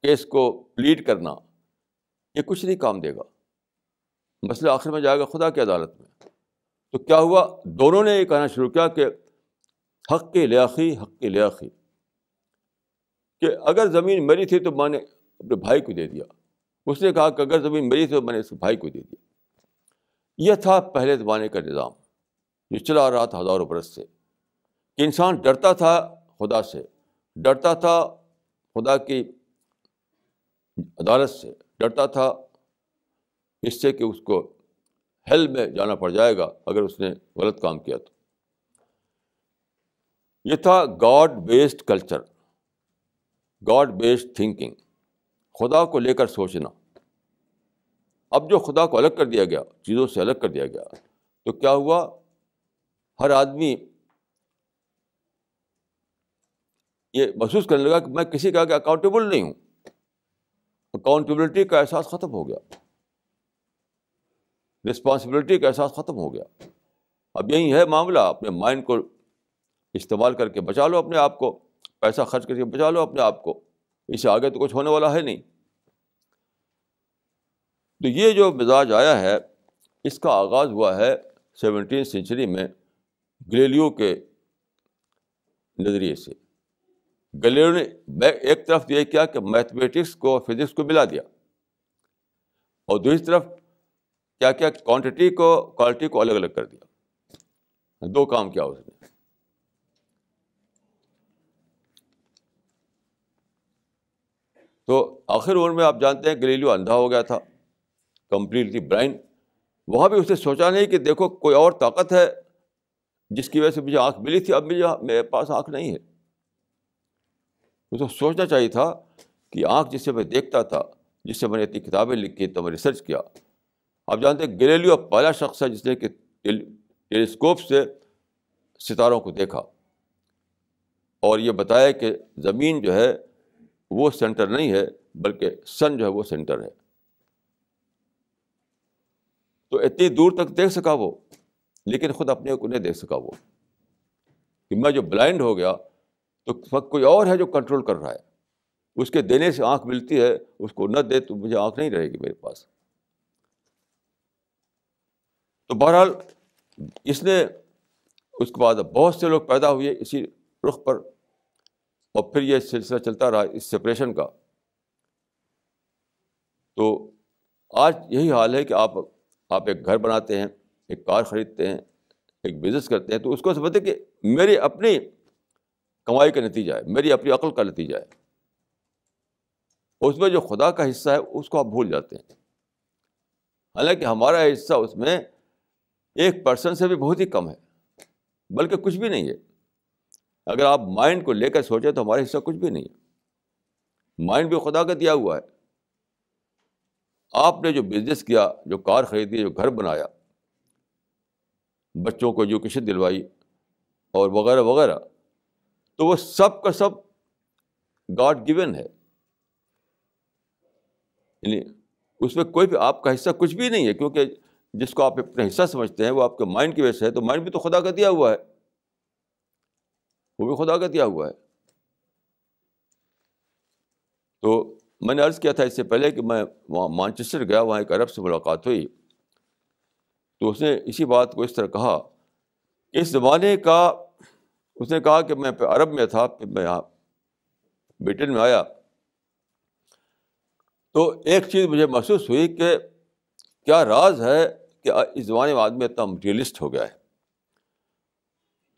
केस को प्लीड करना ये कुछ नहीं काम देगा मसला आखिर में जाएगा खुदा की अदालत में तो क्या हुआ दोनों ने ये कहना शुरू किया कि हक के लियाखी हक के लियाखी कि अगर ज़मीन मेरी थी तो मैंने अपने भाई को दे दिया उसने कहा कि अगर ज़मीन मेरी थी तो मैंने उसके भाई को दे दिया यह था पहले ज़माने का निज़ाम जो चला रहा था हज़ारों बरस से कि इंसान डरता था खुदा से डरता था खुदा की अदालत से डरता था इससे कि उसको हेल में जाना पड़ जाएगा अगर उसने गलत काम किया तो ये था God based culture God based thinking खुदा को लेकर सोचना अब जो खुदा को अलग कर दिया गया चीज़ों से अलग कर दिया गया तो क्या हुआ हर आदमी ये महसूस करने लगा कि मैं किसी का अकाउंटेबल नहीं हूँ अकाउंटेबिलिटी का एहसास ख़त्म हो गया रिस्पॉन्सिबिलिटी का एहसास ख़त्म हो गया अब यही है मामला अपने माइंड को इस्तेमाल करके बचा लो अपने आप को पैसा खर्च करके बचा लो अपने आप को इसे आगे तो कुछ होने वाला है नहीं तो ये जो मिजाज आया है इसका आगाज़ हुआ है सेवनटीन सेंचुरी में ग्लेलियो के नज़रिए से गलेरियो ने एक तरफ यह किया कि मैथमेटिक्स को फिजिक्स को मिला दिया और दूसरी तरफ क्या क्या क्वांटिटी को क्वालिटी को अलग अलग कर दिया दो काम किया उसने तो आखिर उम्र में आप जानते हैं गलीलियो अंधा हो गया था कंप्लीटली ब्लाइंड वहाँ भी उसने सोचा नहीं कि देखो कोई और ताकत है जिसकी वजह से मुझे आँख मिली थी अब मुझे मेरे पास आँख नहीं है मुझे तो सोचना चाहिए था कि आँख जिससे मैं देखता था जिससे मैंने इतनी किताबें लिखी तो मैं रिसर्च किया आप जानते हैं गलेलियो पहला शख्स है जिसने कि टेलीस्कोप से सितारों को देखा और ये बताया कि ज़मीन जो है वो सेंटर नहीं है बल्कि सन जो है वो सेंटर है तो इतनी दूर तक देख सका वो लेकिन ख़ुद अपने को नहीं देख सका वो कि मैं जो ब्लाइंड हो गया तो फक कोई और है जो कंट्रोल कर रहा है उसके देने से आँख मिलती है उसको न दे तो मुझे आँख नहीं रहेगी मेरे पास तो बहरहाल इसने उसके बाद बहुत से लोग पैदा हुए इसी रुख पर और फिर यह सिलसिला चलता रहा इस सेपरेशन का तो आज यही हाल है कि आप आप एक घर बनाते हैं एक कार ख़रीदते हैं एक बिज़नेस करते हैं तो उसको समझते कि मेरे अपनी कमाई का नतीजा है मेरी अपनी अकल का नतीजा है उसमें जो खुदा का हिस्सा है उसको आप भूल जाते हैं हालांकि हमारा हिस्सा उसमें एक परसेंट से भी बहुत ही कम है बल्कि कुछ भी नहीं है अगर आप माइंड को लेकर सोचें तो हमारा हिस्सा कुछ भी नहीं है माइंड भी खुदा का दिया हुआ है आपने जो बिजनेस किया जो कार खरीदी जो घर बनाया बच्चों को एजुकेशन दिलवाई और वगैरह वगैरह तो वो सब का सब गॉड गिवन है उसमें कोई भी आपका हिस्सा कुछ भी नहीं है क्योंकि जिसको आप अपना हिस्सा समझते हैं वो आपके माइंड की वजह से है तो माइंड भी तो खुदा का दिया हुआ है वो भी खुदा का दिया हुआ है तो मैंने अर्ज़ किया था इससे पहले कि मैं वहाँ मानचेस्टर गया वहाँ एक अरब से मुलाकात हुई तो उसने इसी बात को इस तरह कहा इस ज़माने का उसने कहा कि मैं अरब में था फिर मैं यहाँ ब्रिटेन में आया तो एक चीज़ मुझे महसूस हुई कि क्या राज है कि इस ज़माने में आदमी इतना मटीरियलिस्ट हो गया है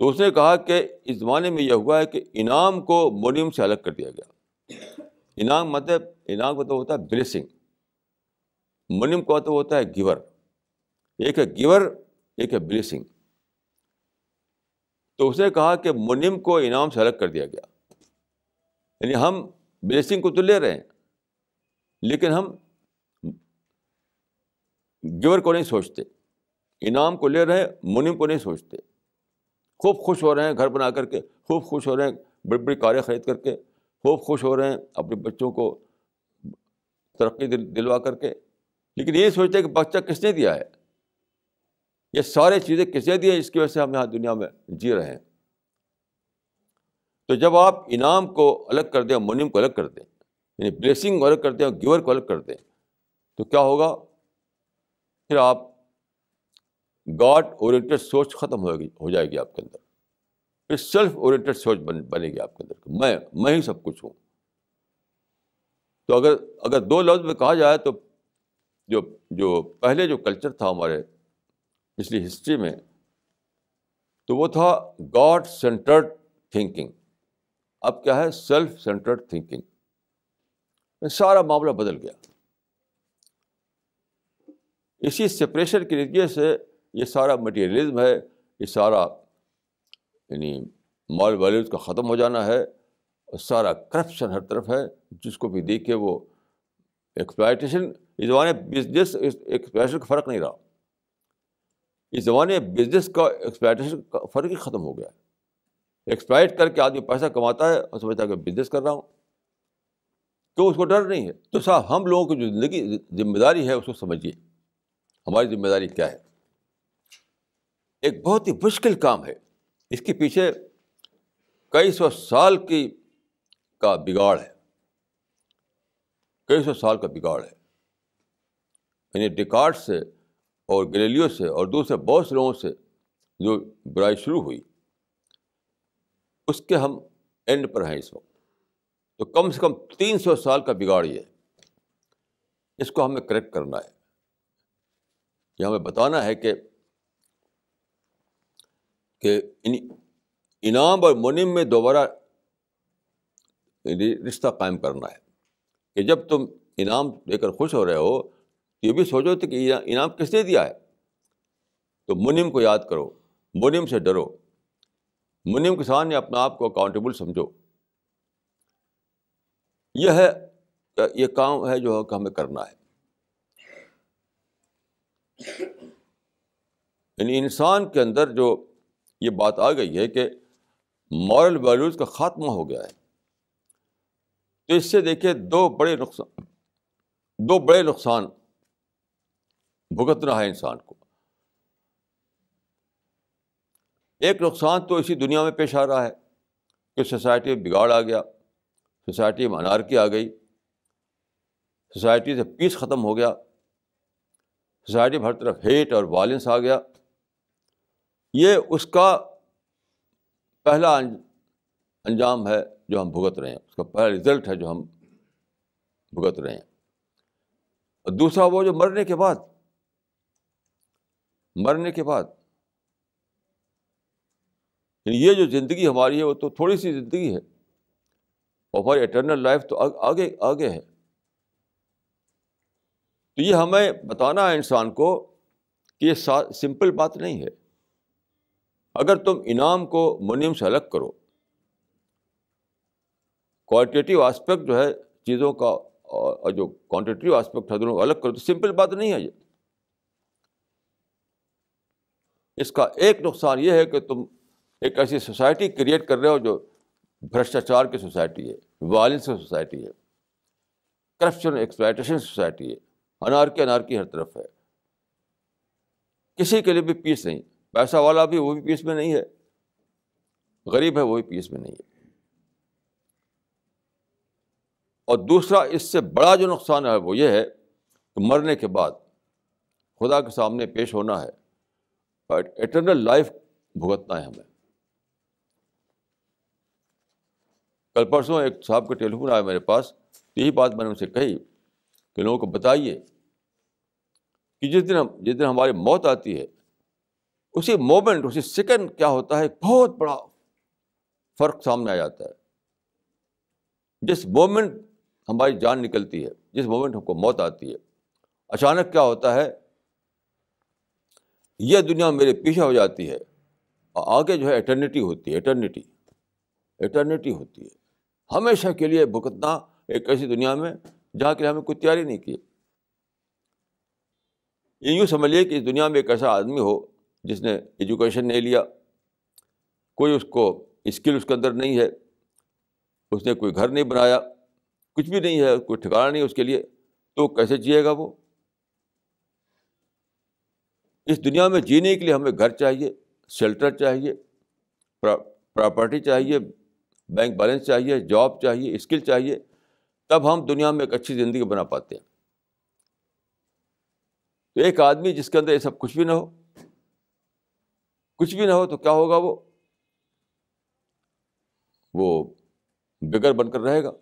तो उसने कहा कि इस ज़माने में यह हुआ है कि इनाम को मोनियम से अलग कर दिया गया इनाम मतलब इनाम का मतलब तो होता है ब्लेसिंग मोनियम का तो होता है गिवर एक है गिवर एक है ब्लेसिंग तो उसने कहा कि मुनिम को इनाम से अलग कर दिया गया यानी हम ब्लेसिंग को तो ले रहे हैं लेकिन हम गिवर को नहीं सोचते इनाम को ले रहे हैं मुनिम को नहीं सोचते खूब खुश हो रहे हैं घर बना करके खूब खुश हो रहे हैं बड़ी बड़ी कारें खरीद करके खूब खुश हो रहे हैं अपने बच्चों को तरक्की दिलवा करके लेकिन ये सोचते हैं कि बच्चा किसने दिया है ये सारे चीज़ें किसे दी हैं इसकी वजह से हम यहाँ दुनिया में जी रहे हैं तो जब आप इनाम को अलग कर दें मोनियम को अलग कर दें यानी ब्लेसिंग को अलग कर दें और गिवर को अलग कर दें तो क्या होगा फिर आप गॉड ओरिएंटेड सोच खत्म होगी हो जाएगी आपके अंदर फिर सेल्फ ओरिएंटेड सोच बन, बनेगी आपके अंदर मैं मैं ही सब कुछ हूँ तो अगर अगर दो लफ्ज में कहा जाए तो जो जो पहले जो कल्चर था हमारे पिछली हिस्ट्री में तो वो था गॉड सेंटर्ड थिंकिंग अब क्या है सेल्फ सेंटर्ड थिंकिंग सारा मामला बदल गया इसी सेपरेशन के नतीजे से ये सारा मटेरियलिज्म है ये सारा यानी मॉल वैल्यूज का ख़त्म हो जाना है और सारा करप्शन हर तरफ है जिसको भी देखे वो एक्सप्लाइटेशन इस जमाने बिजनेस एक्सप्लाइटेशन का फ़र्क नहीं रहा इस ज़माने में बिज़नेस का एक्सप्लाइटेशन का फ़र्क ही ख़त्म हो गया है एक्सप्लाइट करके आदमी पैसा कमाता है और समझता है कि बिज़नेस कर रहा हूँ तो उसको डर नहीं है तो साहब हम लोगों की जो ज़िंदगी जिम्मेदारी है उसको समझिए हमारी जिम्मेदारी क्या है एक बहुत ही मुश्किल काम है इसके पीछे कई सौ साल की का बिगाड़ है कई सौ साल का बिगाड़ है यानी डिकार्ड से और गलेलियो से और दूसरे बहुत से लोगों से जो बुराई शुरू हुई उसके हम एंड पर हैं इस वक्त तो कम से कम तीन सौ साल का बिगाड़ ये इसको हमें करेक्ट करना है ये हमें बताना है कि कि इनाम और मुनिम में दोबारा रिश्ता कायम करना है कि जब तुम इनाम देकर खुश हो रहे हो तो ये भी सोचो तो कि इनाम किसने दिया है तो मुनिम को याद करो मुनिम से डरो मुनिम के सामने अपने आप को अकाउंटेबल समझो यह है ये काम है जो हमें करना है यानी इंसान के अंदर जो ये बात आ गई है कि मॉरल वैल्यूज़ का ख़ात्मा हो गया है तो इससे देखिए दो बड़े नुकसान दो बड़े नुकसान भुगत रहा है इंसान को एक नुकसान तो इसी दुनिया में पेश आ रहा है कि सोसाइटी में बिगाड़ आ गया सोसाइटी में अनारकी आ गई सोसाइटी से पीस ख़त्म हो गया सोसाइटी में हर तरफ हेट और वायलेंस आ गया ये उसका पहला अं-, अंजाम है जो हम भुगत रहे हैं उसका पहला रिजल्ट है जो हम भुगत रहे हैं और दूसरा वो जो मरने के बाद मरने के बाद ये जो ज़िंदगी हमारी है वो तो थोड़ी सी ज़िंदगी है और हमारी अटर्नल लाइफ तो आगे आगे है तो ये हमें बताना है इंसान को कि ये सिंपल बात नहीं है अगर तुम इनाम को मुनियम से अलग करो क्वालिटेटिव एस्पेक्ट जो है चीज़ों का जो क्वान्टिटेटिव एस्पेक्ट है दोनों अलग करो तो सिंपल बात नहीं है ये इसका एक नुकसान ये है कि तुम एक ऐसी सोसाइटी क्रिएट कर रहे हो जो भ्रष्टाचार की सोसाइटी है वायलेंस की सोसाइटी है करप्शन एक्सप्लाइटेशन सोसाइटी है अनारकी अनारकी हर तरफ है किसी के लिए भी पीस नहीं पैसा वाला भी वो भी पीस में नहीं है गरीब है वो भी पीस में नहीं है और दूसरा इससे बड़ा जो नुकसान है वो ये है कि मरने के बाद खुदा के सामने पेश होना है एटर्नल लाइफ भुगतना है हमें कल परसों एक साहब का टेलीफोन आया मेरे पास तो यही बात मैंने उनसे कही कि लोगों को बताइए कि जिस दिन हम जिस दिन हमारी मौत आती है उसी मोमेंट उसी सेकंड क्या होता है बहुत बड़ा फर्क सामने आ जाता है जिस मोमेंट हमारी जान निकलती है जिस मोमेंट हमको मौत आती है अचानक क्या होता है यह दुनिया मेरे पीछे हो जाती है और आगे जो है एटर्निटी होती है एटर्निटी एटर्निटी होती है हमेशा के लिए भुगतना एक ऐसी दुनिया में जहाँ के लिए हमें कोई तैयारी नहीं की ये यूँ समझिए कि इस दुनिया में एक ऐसा आदमी हो जिसने एजुकेशन नहीं लिया कोई उसको स्किल उसके अंदर नहीं है उसने कोई घर नहीं बनाया कुछ भी नहीं है कोई ठिकाना नहीं उसके लिए तो कैसे जिएगा वो इस दुनिया में जीने के लिए हमें घर चाहिए शेल्टर चाहिए प्रॉपर्टी चाहिए बैंक बैलेंस चाहिए जॉब चाहिए स्किल चाहिए तब हम दुनिया में एक अच्छी ज़िंदगी बना पाते हैं तो एक आदमी जिसके अंदर ये सब कुछ भी ना हो कुछ भी ना हो तो क्या होगा वो वो बिगर बनकर रहेगा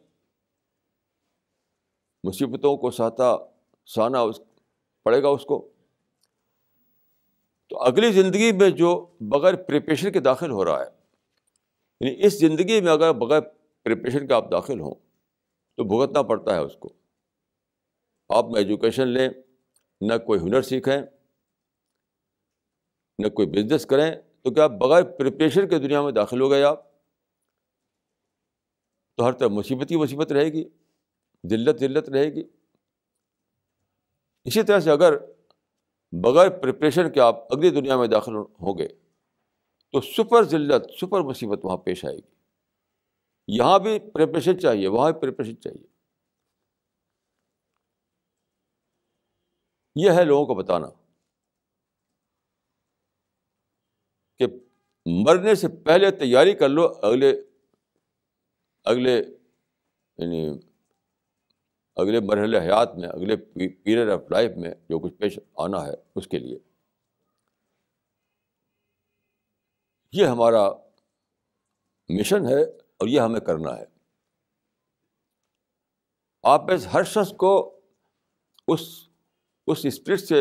मुसीबतों को साता साना उस पड़ेगा उसको तो अगली ज़िंदगी में जो बगैर प्रिपरेशन के दाखिल हो रहा है यानी इस ज़िंदगी में अगर बगैर प्रिपरेशन के आप दाखिल हों तो भुगतना पड़ता है उसको आप ना एजुकेशन लें ना कोई हुनर सीखें न कोई बिजनेस करें तो क्या आप बगैर प्रिपरेशन के दुनिया में दाखिल हो गए आप तो हर तरह मुसीबत ही मुसीबत रहेगी जिल्लत जिल्लत रहेगी इसी तरह से अगर बगैर प्रिपरेशन के आप अगली दुनिया में दाखिल होंगे तो सुपर ज़िल्लत सुपर मुसीबत वहाँ पेश आएगी यहाँ भी प्रिपरेशन चाहिए वहाँ भी प्रिपरेशन चाहिए यह है लोगों को बताना कि मरने से पहले तैयारी कर लो अगले अगले यानी अगले मरहल हयात में अगले पीरियड ऑफ लाइफ में जो कुछ पेश आना है उसके लिए ये हमारा मिशन है और ये हमें करना है आप इस हर शख्स को उस उस स्प्रिट से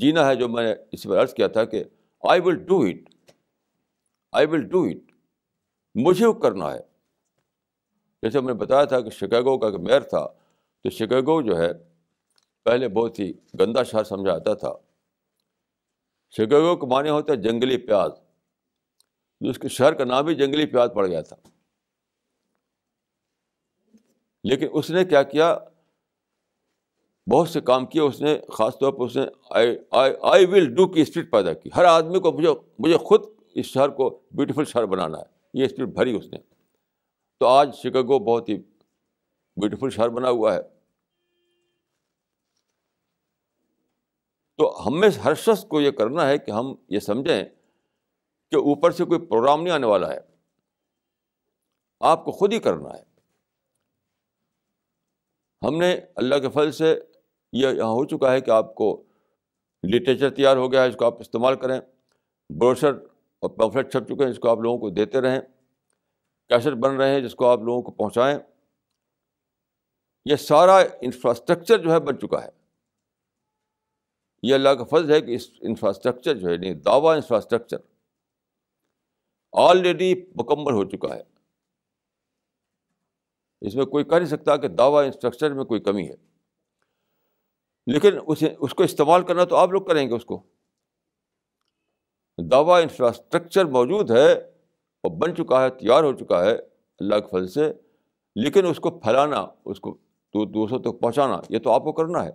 जीना है जो मैंने इसी पर अर्ज़ किया था कि I will do it I will do it मुझे वो करना है जैसे मैंने बताया था कि शिकागो का मेयर था तो शिकागो जो है पहले बहुत ही गंदा शहर समझा जाता था शिकागो को माने होता है जंगली प्याज जो उसके शहर का नाम ही जंगली प्याज पड़ गया था लेकिन उसने क्या किया बहुत से काम किए उसने ख़ासतौर पर उसने I I I will do की स्ट्रीट पैदा की हर आदमी को मुझे मुझे खुद इस शहर को ब्यूटीफुल शहर बनाना है ये स्ट्रीट भरी उसने तो आज शिकागो बहुत ही ब्यूटीफुल शहर बना हुआ है तो हमें हर शख्स को ये करना है कि हम ये समझें कि ऊपर से कोई प्रोग्राम नहीं आने वाला है आपको खुद ही करना है हमने अल्लाह के फल से यह यहाँ हो चुका है कि आपको लिटरेचर तैयार हो गया है इसको आप इस्तेमाल करें ब्रोशर और पम्फलेट छप चुके हैं इसको आप लोगों को देते रहें कैसेट बन रहे हैं जिसको आप लोगों को पहुँचाएँ यह सारा इंफ्रास्ट्रक्चर जो है बन चुका है ये अल्लाह का फर्ज है कि इस इंफ्रास्ट्रक्चर जो है नहीं दावा इंफ्रास्ट्रक्चर ऑलरेडी मुकम्मल हो चुका है इसमें कोई कह नहीं सकता कि दावा इंस्ट्रक्चर में कोई कमी है लेकिन उसे उसको इस्तेमाल करना तो आप लोग करेंगे उसको दावा इंफ्रास्ट्रक्चर मौजूद है और बन चुका है तैयार हो चुका है अल्लाह के फल से लेकिन उसको फैलाना उसको दूसरों तक तो पहुँचाना ये तो आपको करना है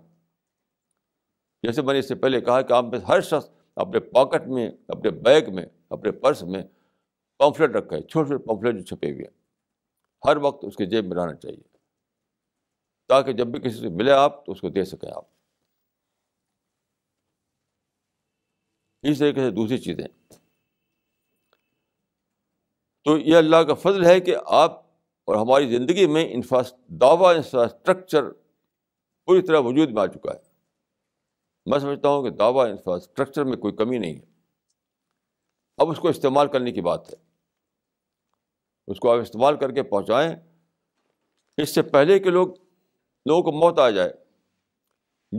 जैसे मैंने इससे पहले कहा कि आप में हर शख्स अपने पॉकेट में अपने बैग में अपने पर्स में पम्फलेट रखा है छोटे छोटे पम्फलेट जो छपे हुए हैं हर वक्त उसके जेब में रहना चाहिए ताकि जब भी किसी से मिले आप तो उसको दे सकें आप इस तरीके से दूसरी चीज़ें तो यह अल्लाह का फजल है कि आप और हमारी ज़िंदगी में इंफ्रा दावा इंफ्रास्ट्रक्चर पूरी तरह वजूद में आ चुका है मैं समझता हूँ कि दावा इंफ्रास्ट्रक्चर में कोई कमी नहीं है अब उसको इस्तेमाल करने की बात है उसको आप इस्तेमाल करके पहुँचाएँ इससे पहले के लोग लोगों को मौत आ जाए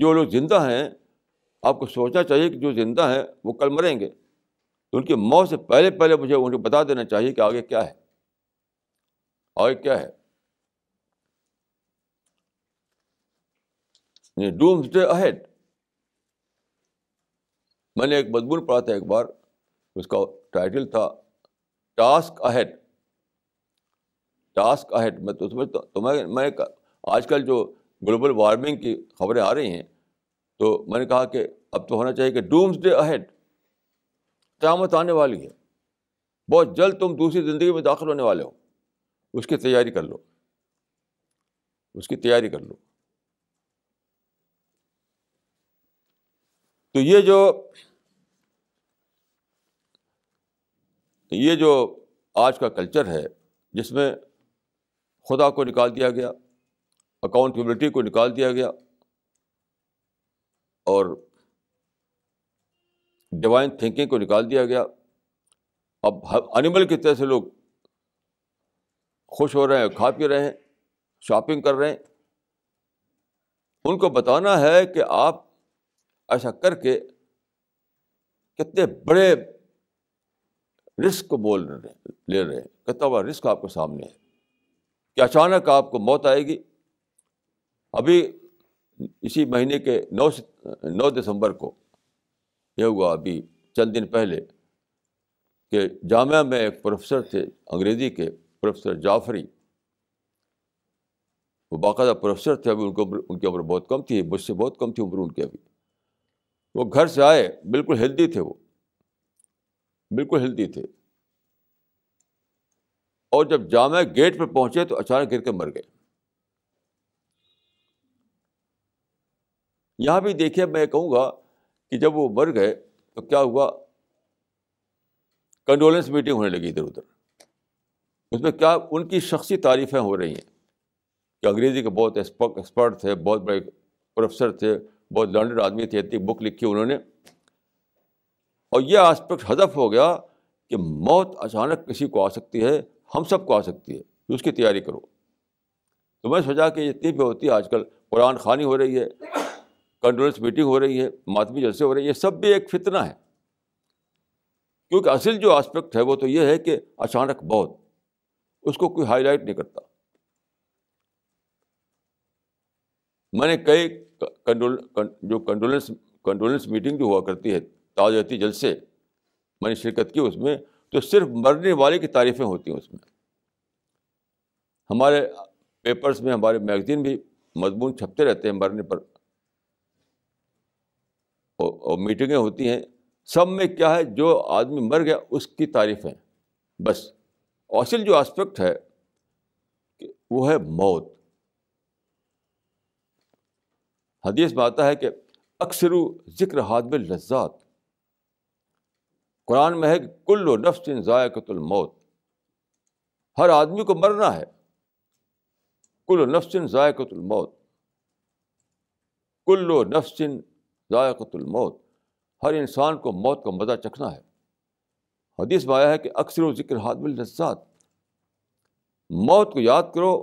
जो लोग ज़िंदा हैं आपको सोचना चाहिए कि जो ज़िंदा हैं वो कल मरेंगे तो उनकी मौत से पहले पहले मुझे उन्हें बता देना चाहिए कि आगे क्या है आगे क्या है डूम्स डे अहेड मैंने एक मजमून पढ़ा था एक बार उसका टाइटल था टास्क अहेड टास्क अहेड मैं तो समझता तो, तो मैं मैं आजकल जो ग्लोबल वार्मिंग की खबरें आ रही हैं तो मैंने कहा कि अब तो होना चाहिए कि डूम्स डे अहेड क़्यामत आने वाली है बहुत जल्द तुम दूसरी ज़िंदगी में दाखिल होने वाले हो उसकी तैयारी कर लो उसकी तैयारी कर लो तो ये जो ये जो आज का कल्चर है जिसमें खुदा को निकाल दिया गया अकाउंटेबिलिटी को निकाल दिया गया और डिवाइन थिंकिंग को निकाल दिया गया अब एनिमल की तरह से लोग खुश हो रहे हैं खा पी रहे हैं शॉपिंग कर रहे हैं उनको बताना है कि आप ऐसा करके कितने बड़े रिस्क को बोल रहे ले रहे हैं कितना बड़ा रिस्क आपके सामने है कि अचानक आपको मौत आएगी अभी इसी महीने के नौ नौ दिसंबर को यह हुआ अभी चंद दिन पहले कि जामा में एक प्रोफेसर थे अंग्रेज़ी के प्रोफेसर जाफरी वो बाकायदा प्रोफेसर थे अभी उनको उनकी उम्र बहुत कम थी मुझसे बहुत कम थी उम्र उनकी अभी वो घर से आए बिल्कुल हेल्दी थे वो बिल्कुल हेल्दी थे और जब जामा गेट पर पहुंचे तो अचानक गिर के मर गए यहाँ भी देखिए मैं कहूँगा कि जब वो मर गए तो क्या हुआ कंडोलेंस मीटिंग होने लगी इधर उधर उसमें क्या उनकी शख्सी तारीफ़ें हो रही हैं कि अंग्रेज़ी के बहुत एक्सपर्ट थे बहुत बड़े प्रोफेसर थे बहुत लॉन्डेड आदमी थे इतनी बुक लिखी उन्होंने और यह आस्पेक्ट हदफ हो गया कि मौत अचानक किसी को आ सकती है हम सब को आ सकती है तो उसकी तैयारी करो तो मैं सोचा कि जितनी भी होती है आजकल कुरान खानी हो रही है कंट्रोलेंस मीटिंग हो रही है मातमी जलसे हो रही है सब भी एक फितना है क्योंकि असल जो आस्पेक्ट है वो तो ये है कि अचानक बहुत उसको कोई हाईलाइट नहीं करता मैंने कई कंडोल जो कंडोलेंस कंडोलेंस मीटिंग जो हुआ करती है ताजती से मैंने शिरकत की उसमें तो सिर्फ मरने वाले की तारीफ़ें होती हैं उसमें हमारे पेपर्स में हमारे मैगज़ीन भी मजमून छपते रहते हैं मरने पर और, और मीटिंगें होती हैं सब में क्या है जो आदमी मर गया उसकी तारीफ है बस असल जो एस्पेक्ट है वो है मौत हदीस में आता है कि अक्सर ज़िक्र हादब लज्जात कुरान में है कि कुल्ल नफ्स इन ज़ायकतुलमौत हर आदमी को मरना है कुल नफ्स इन ज़ायकतुलमौत कुल्लो नफ्स इन ज़ायकतुलमौत हर इंसान को मौत का मज़ा चखना है हदीस में आया है कि अक्सर ज़िक्र हादब लज्जात मौत को याद करो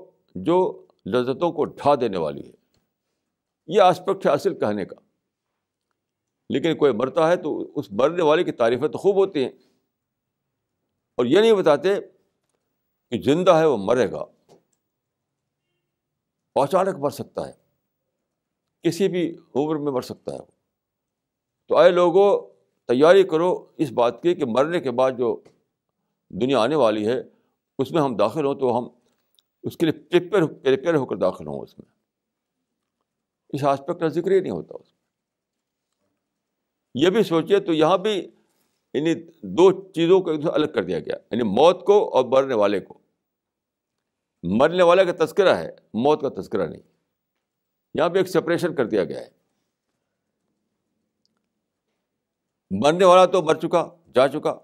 जो लज्जतों को ढा देने वाली है ये आस्पेक्ट है असल कहने का लेकिन कोई मरता है तो उस मरने वाले की तारीफ़ें तो खूब होती हैं और ये नहीं बताते कि जिंदा है वो मरेगा अचानक मर सकता है किसी भी उम्र में मर सकता है तो आए लोगों तैयारी करो इस बात की कि मरने के बाद जो दुनिया आने वाली है उसमें हम दाखिल हों तो हम उसके लिए प्रिपेयर प्रिपेयर होकर दाखिल हों उसमें इस आस्पेक्ट का जिक्र ही नहीं होता उसमें यह भी सोचिए तो यहाँ भी इन्हीं दो चीज़ों को एक दूसरे अलग कर दिया गया यानी मौत को और मरने वाले को मरने वाले का तस्करा है मौत का तस्करा नहीं यहाँ पे एक सेपरेशन कर दिया गया है मरने वाला तो मर चुका जा चुका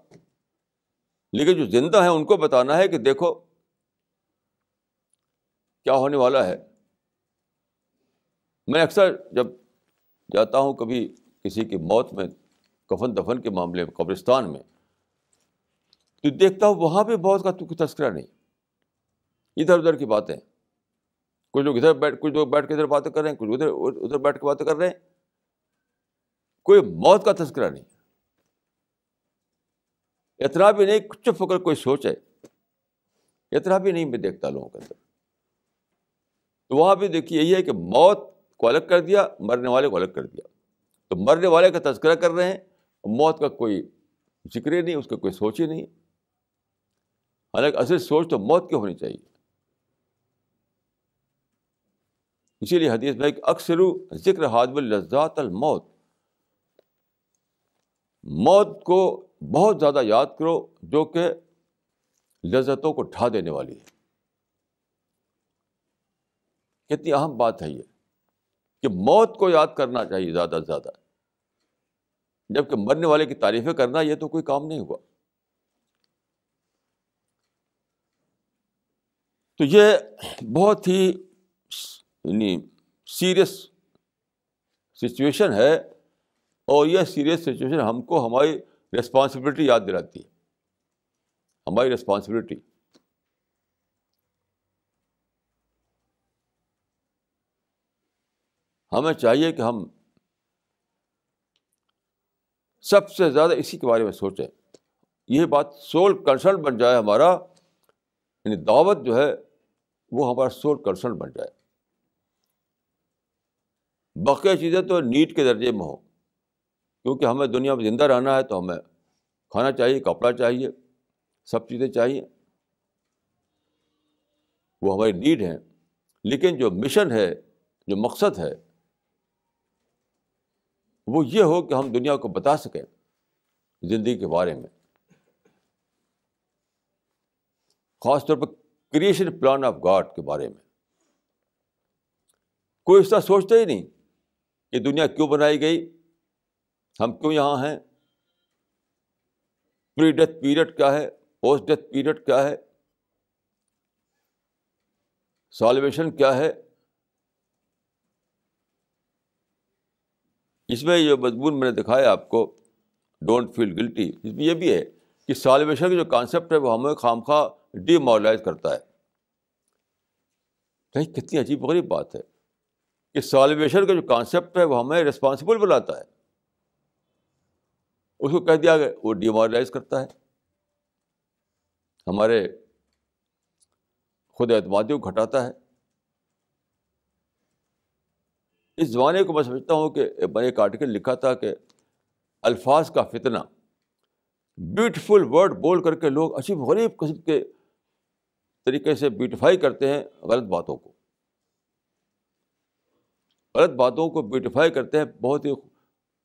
लेकिन जो जिंदा है उनको बताना है कि देखो क्या होने वाला है मैं अक्सर जब जाता हूँ कभी किसी की मौत में कफन दफन के मामले में कब्रिस्तान में तो देखता हूँ वहाँ भी मौत का कोई तो तस्करा नहीं इधर उधर की बातें कुछ लोग इधर बैठ कुछ लोग बैठ के इधर बातें कर रहे हैं कुछ उधर उधर बैठ के बातें कर रहे हैं कोई मौत का तस्करा नहीं इतना भी नहीं चुप होकर कोई सोच है इतना भी नहीं मैं देखता लोगों के अंदर तो वहाँ भी देखिए यही है कि मौत को अलग कर दिया मरने वाले को अलग कर दिया तो मरने वाले का तस्करा कर रहे हैं मौत का कोई जिक्र ही नहीं उसका कोई सोच ही नहीं हालांकि असल सोच तो मौत की होनी चाहिए इसीलिए हदीस में अक्सर जिक्र हाजबुल लज्जात अल मौत मौत को बहुत ज़्यादा याद करो जो कि लज्जतों को ठा देने वाली है कितनी अहम बात है ये कि मौत को याद करना चाहिए ज़्यादा से ज़्यादा जबकि मरने वाले की तारीफ़ें करना यह तो कोई काम नहीं हुआ तो यह बहुत ही यानी सीरियस सिचुएशन है और यह सीरियस सिचुएशन हमको हमारी रिस्पॉन्सिबिलिटी याद दिलाती है हमारी रिस्पॉन्सिबिलिटी हमें चाहिए कि हम सबसे ज़्यादा इसी के बारे में सोचें यह बात सोल कंसर्न बन जाए हमारा यानी दावत जो है वो हमारा सोल कंसर्न बन जाए बाकी चीज़ें तो नीट के दर्जे में हो क्योंकि हमें दुनिया में ज़िंदा रहना है तो हमें खाना चाहिए कपड़ा चाहिए सब चीज़ें चाहिए वो हमारी नीड हैं लेकिन जो मिशन है जो मकसद है वो ये हो कि हम दुनिया को बता सकें ज़िंदगी के बारे में ख़ासतौर पर क्रिएशन प्लान ऑफ गॉड के बारे में कोई ऐसा सोचता ही नहीं कि दुनिया क्यों बनाई गई हम क्यों यहां हैं प्री डेथ पीरियड क्या है पोस्ट डेथ पीरियड क्या है सॉल्वेशन क्या है इसमें जो मजमून मैंने दिखाया आपको डोंट फील गिल्टी इसमें यह भी है कि सालवेशन का जो कॉन्सेप्ट है वो हमें खाम खा डीमोलाइज करता है नहीं कितनी अजीब गरीब बात है कि सालवेशन का जो कॉन्सेप्ट है वो हमें रिस्पॉन्सिबल बनाता है उसको कह दिया गया वो डिमोरलाइज करता है हमारे खुद एतमादी को घटाता है इस ज़माने को मैं समझता हूँ कि मैंने एक आर्टिकल लिखा था कि अल्फाज का फितना ब्यूटीफुल वर्ड बोल करके लोग अजीब गरीब किस्म के तरीके से ब्यूटिफाई करते हैं गलत बातों को गलत बातों को ब्यूटिफाई करते हैं बहुत ही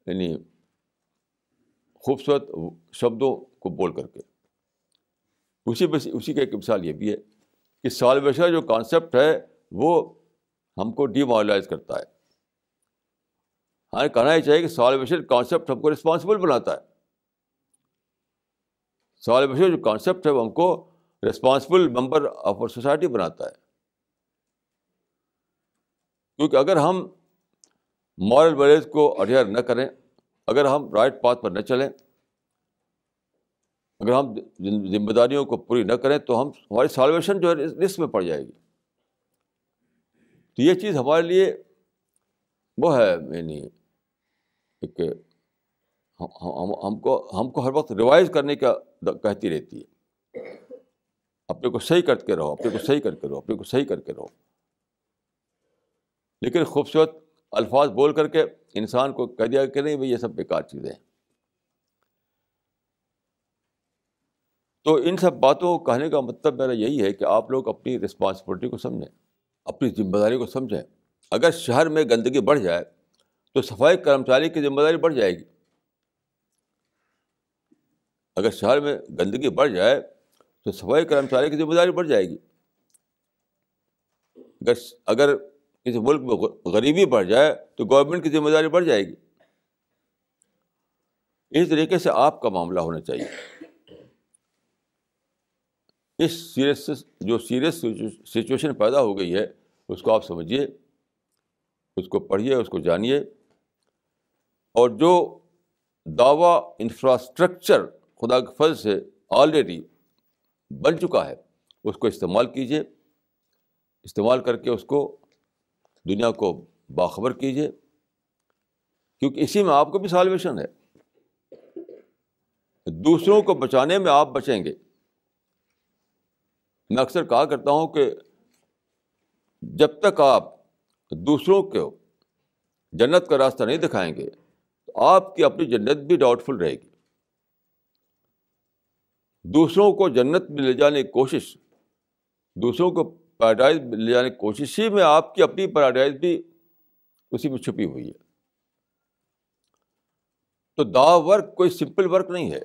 यानी खूबसूरत शब्दों को बोल करके उसी बस उसी का एक मिसाल ये भी है कि सालवेशा जो कॉन्सेप्ट है वो हमको डिमोरलाइज करता है हमें कहना ही चाहिए कि सॉल्वेशन कॉन्सेप्ट हमको रिस्पॉन्सिबल बनाता है सॉल्वेशन जो कॉन्सेप्ट है वो हमको responsible member of our society बनाता है क्योंकि अगर हम मॉरल वैल्यूज को अडेयर न करें अगर हम राइट पाथ पर न चलें अगर हम जिम्मेदारियों को पूरी न करें तो हम हमारी सॉल्वेशन जो है रिस्क में पड़ जाएगी तो ये चीज़ हमारे लिए वो है यानी एक हम, हम हमको हमको हर वक्त रिवाइज करने का कहती रहती है अपने को सही करके रहो अपने को सही करके रहो अपने को सही करके रहो लेकिन खूबसूरत अल्फाज बोल करके इंसान को कह दिया कि नहीं भाई ये सब बेकार चीज़ें हैं तो इन सब बातों को कहने का मतलब मेरा यही है कि आप लोग अपनी रिस्पॉन्सिबिलिटी को समझें अपनी जिम्मेदारी को समझें अगर शहर में गंदगी बढ़ जाए तो सफाई कर्मचारी की जिम्मेदारी बढ़ जाएगी अगर शहर में गंदगी बढ़ जाए तो सफाई कर्मचारी की जिम्मेदारी बढ़ जाएगी अगर अगर किसी मुल्क में गरीबी बढ़ जाए तो गवर्नमेंट की जिम्मेदारी बढ़ जाएगी इस तरीके से आपका मामला होना चाहिए इस सीरियस जो सीरियस सिचुएशन पैदा हो गई है उसको आप समझिए उसको पढ़िए उसको जानिए और जो दावा इंफ्रास्ट्रक्चर खुदा के फल से ऑलरेडी बन चुका है उसको इस्तेमाल कीजिए इस्तेमाल करके उसको दुनिया को बाखबर कीजिए क्योंकि इसी में आपको भी सालवेशन है दूसरों को बचाने में आप बचेंगे मैं अक्सर कहा करता हूँ कि जब तक आप दूसरों को जन्नत का रास्ता नहीं दिखाएंगे आपकी अपनी जन्नत भी डाउटफुल रहेगी दूसरों को जन्नत में ले जाने की कोशिश दूसरों को पैराडाइज ले जाने की कोशिश ही में आपकी अपनी पैराडाइज भी उसी में छुपी हुई है तो दाव वर्क कोई सिंपल वर्क नहीं है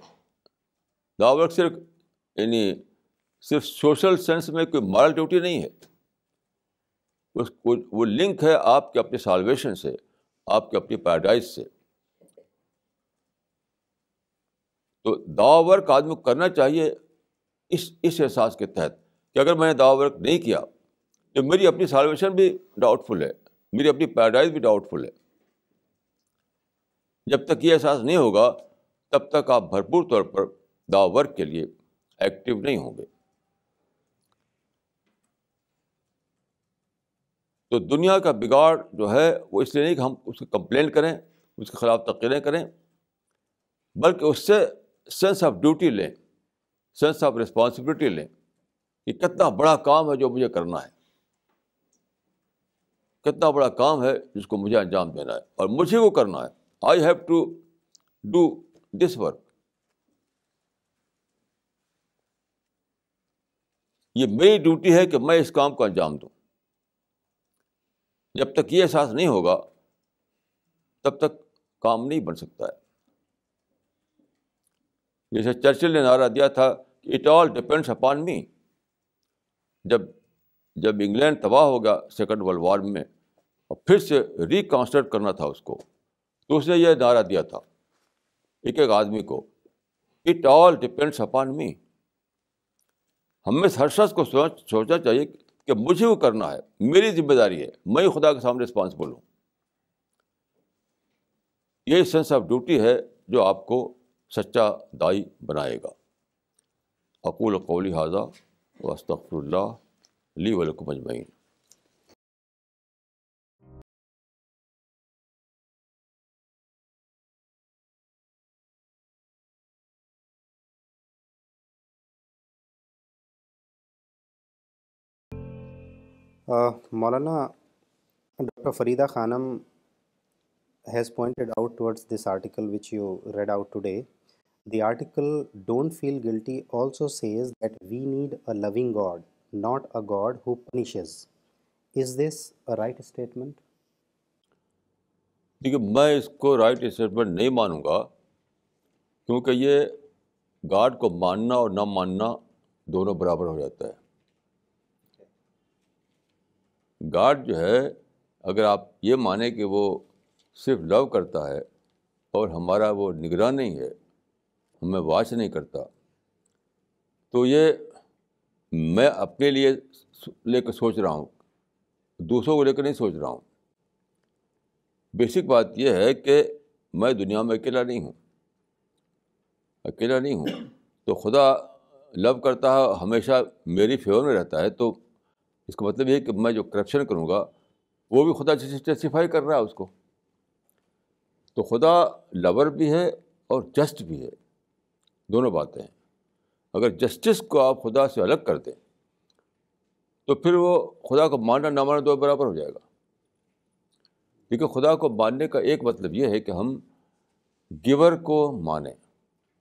दाव वर्क सिर्फ यानी सिर्फ सोशल सेंस में कोई मॉरल ड्यूटी नहीं है उसको वो लिंक है आपके अपने सालवेशन से आपके अपनी पैराडाइज से तो दावा वर्क आदमी को करना चाहिए इस इस एहसास के तहत कि अगर मैंने दावा वर्क नहीं किया तो मेरी अपनी सालवेशन भी डाउटफुल है मेरी अपनी पैराडाइज भी डाउटफुल है जब तक ये एहसास नहीं होगा तब तक आप भरपूर तौर पर दावा वर्क के लिए एक्टिव नहीं होंगे तो दुनिया का बिगाड़ जो है वो इसलिए नहीं कि हम उसकी कंप्लेन करें उसके ख़िलाफ़ तकरीरें करें बल्कि उससे सेंस ऑफ ड्यूटी लें सेंस ऑफ रिस्पॉन्सिबिलिटी लें कि कितना बड़ा काम है जो मुझे करना है कितना बड़ा काम है जिसको मुझे अंजाम देना है और मुझे वो करना है I have to do this work ये मेरी ड्यूटी है कि मैं इस काम को अंजाम दूं जब तक ये एहसास नहीं होगा तब तक काम नहीं बन सकता है जैसे चर्चिल ने नारा दिया था कि it all depends upon me जब जब इंग्लैंड तबाह होगा सेकेंड वर्ल्ड वॉर में और फिर से रिकॉन्स्ट्रक्ट करना था उसको तो उसने यह नारा दिया था एक एक आदमी को it all depends upon me हमें हर शख्स को सोच सोचना चाहिए कि मुझे वो करना है मेरी जिम्मेदारी है मैं ही खुदा के सामने रिस्पॉन्सिबल हूँ ये सेंस ऑफ ड्यूटी है जो आपको सच्चा दाई बनाएगा अकूल कौली हाजा वस्तफ़ल्ला ली वलकुम अजमैन मौलाना Dr. Farida Khanam has pointed out towards this article which you read out today The article Don't Feel Guilty also says that we need a loving God, not a God who punishes. Is this a right statement? देखिए मैं इसको राइट स्टेटमेंट नहीं मानूंगा क्योंकि ये गॉड को मानना और ना मानना दोनों बराबर हो जाता है गॉड जो है अगर आप ये माने कि वो सिर्फ लव करता है और हमारा वो निगरान नहीं है मैं वाच नहीं करता तो ये मैं अपने लिए लेकर सोच रहा हूँ दूसरों को लेकर नहीं सोच रहा हूँ बेसिक बात यह है कि मैं दुनिया में अकेला नहीं हूँ अकेला नहीं हूँ तो खुदा लव करता है हमेशा मेरी फेवर में रहता है तो इसका मतलब ये कि मैं जो करप्शन करूँगा वो भी खुदा जस्टिफाई कर रहा है उसको तो खुदा लवर भी है और जस्ट भी है दोनों बातें हैं अगर जस्टिस को आप खुदा से अलग कर दें तो फिर वो खुदा को मानना ना मानना दो बराबर हो जाएगा क्योंकि खुदा को मानने का एक मतलब ये है कि हम गिवर को माने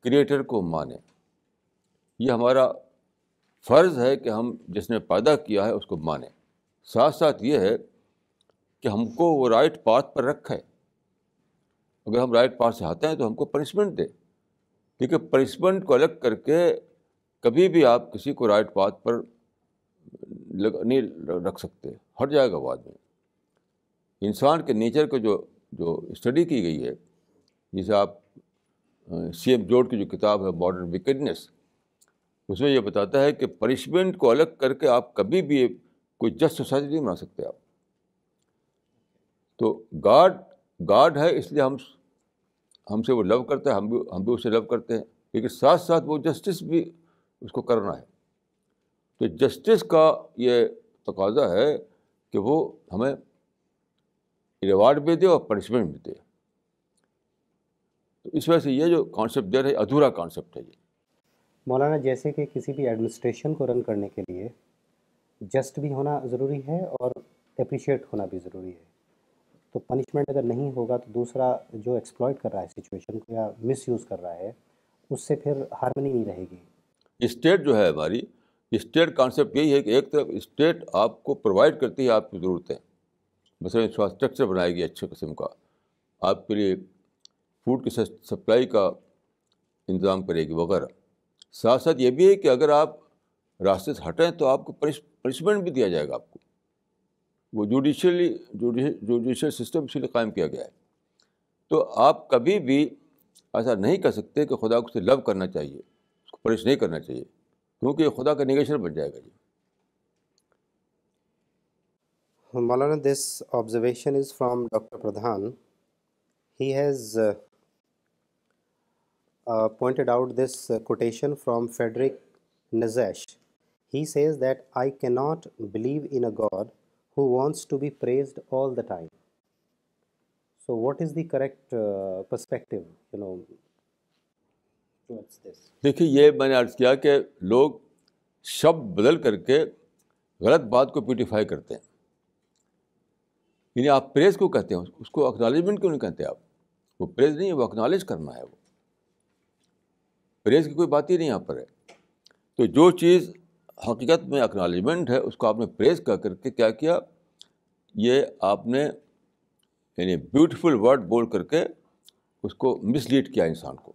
क्रिएटर को माने ये हमारा फ़र्ज़ है कि हम जिसने पैदा किया है उसको माने साथ साथ ये है कि हमको वो राइट पाथ पर रखे अगर हम राइट पाथ से आते हैं तो हमको पनिशमेंट दे देखिए पनिशमेंट को अलग करके कभी भी आप किसी को राइट पाथ पर लग, नहीं रख सकते हट जाएगा बाद में इंसान के नेचर को जो जो स्टडी की गई है जिसे आप सी एम जोड की जो किताब है मॉडर्न विकेडनेस उसमें यह बताता है कि पनिशमेंट को अलग करके आप कभी भी कोई जस्ट सोसाइटी नहीं बना सकते आप तो गॉड गॉड है इसलिए हम हमसे वो लव करता है हम भी हम भी उससे लव करते हैं लेकिन साथ साथ वो जस्टिस भी उसको करना है तो जस्टिस का ये तकाजा है कि वो हमें रिवार्ड भी दे और पनिशमेंट भी दे तो इस वजह से ये जो कॉन्सेप्ट दे रहे अधूरा कॉन्सेप्ट है ये मौलाना जैसे कि किसी भी एडमिनिस्ट्रेशन को रन करने के लिए जस्ट भी होना ज़रूरी है और अप्रिशिएट होना भी ज़रूरी है तो पनिशमेंट अगर नहीं होगा तो दूसरा जो एक्सप्लॉयट कर रहा है सिचुएशन को या मिस यूज़ कर रहा है उससे फिर हारमनी नहीं रहेगी स्टेट जो है हमारी स्टेट कॉन्सेप्ट यही है कि एक तरफ स्टेट आपको प्रोवाइड करती है आपकी ज़रूरतें मसल इंफ्रास्ट्रक्चर बनाएगी अच्छे किस्म का आपके लिए फूड की सप्लाई का इंतज़ाम करेगी वगैरह साथ साथ ये भी है कि अगर आप रास्ते से हटें तो आपको पनिशमेंट भी दिया जाएगा आपको वो जुडिशली जुडिशल सिस्टम इसलिए कायम किया गया है तो आप कभी भी ऐसा नहीं कर सकते कि खुदा को से लव करना चाहिए उसको परेश नहीं करना चाहिए क्योंकि खुदा का निगेशन बन जाएगा जी मौलाना this observation is from doctor Pradhan he has pointed out this quotation from Friedrich Nietzsche he says that I says that I cannot believe in who wants to be praised all the time. So what is the correct uh, perspective, you know, towards this? देखिए ये मैंने अर्ज किया कि लोग शब्द बदल करके गलत बात को प्यूटिफाई करते हैं यानी आप प्रेस को कहते हैं उसको एक्नॉलेजमेंट क्यों नहीं कहते आप वो प्रेस नहीं है वो एक्नॉलेज करना है वो प्रेस की कोई बात ही नहीं यहाँ पर है तो जो चीज़ हकीकत में एक्नॉलेजमेंट है उसको आपने प्रेस कर करके क्या किया ये आपने यानी ब्यूटीफुल वर्ड बोल करके उसको मिसलीड किया इंसान को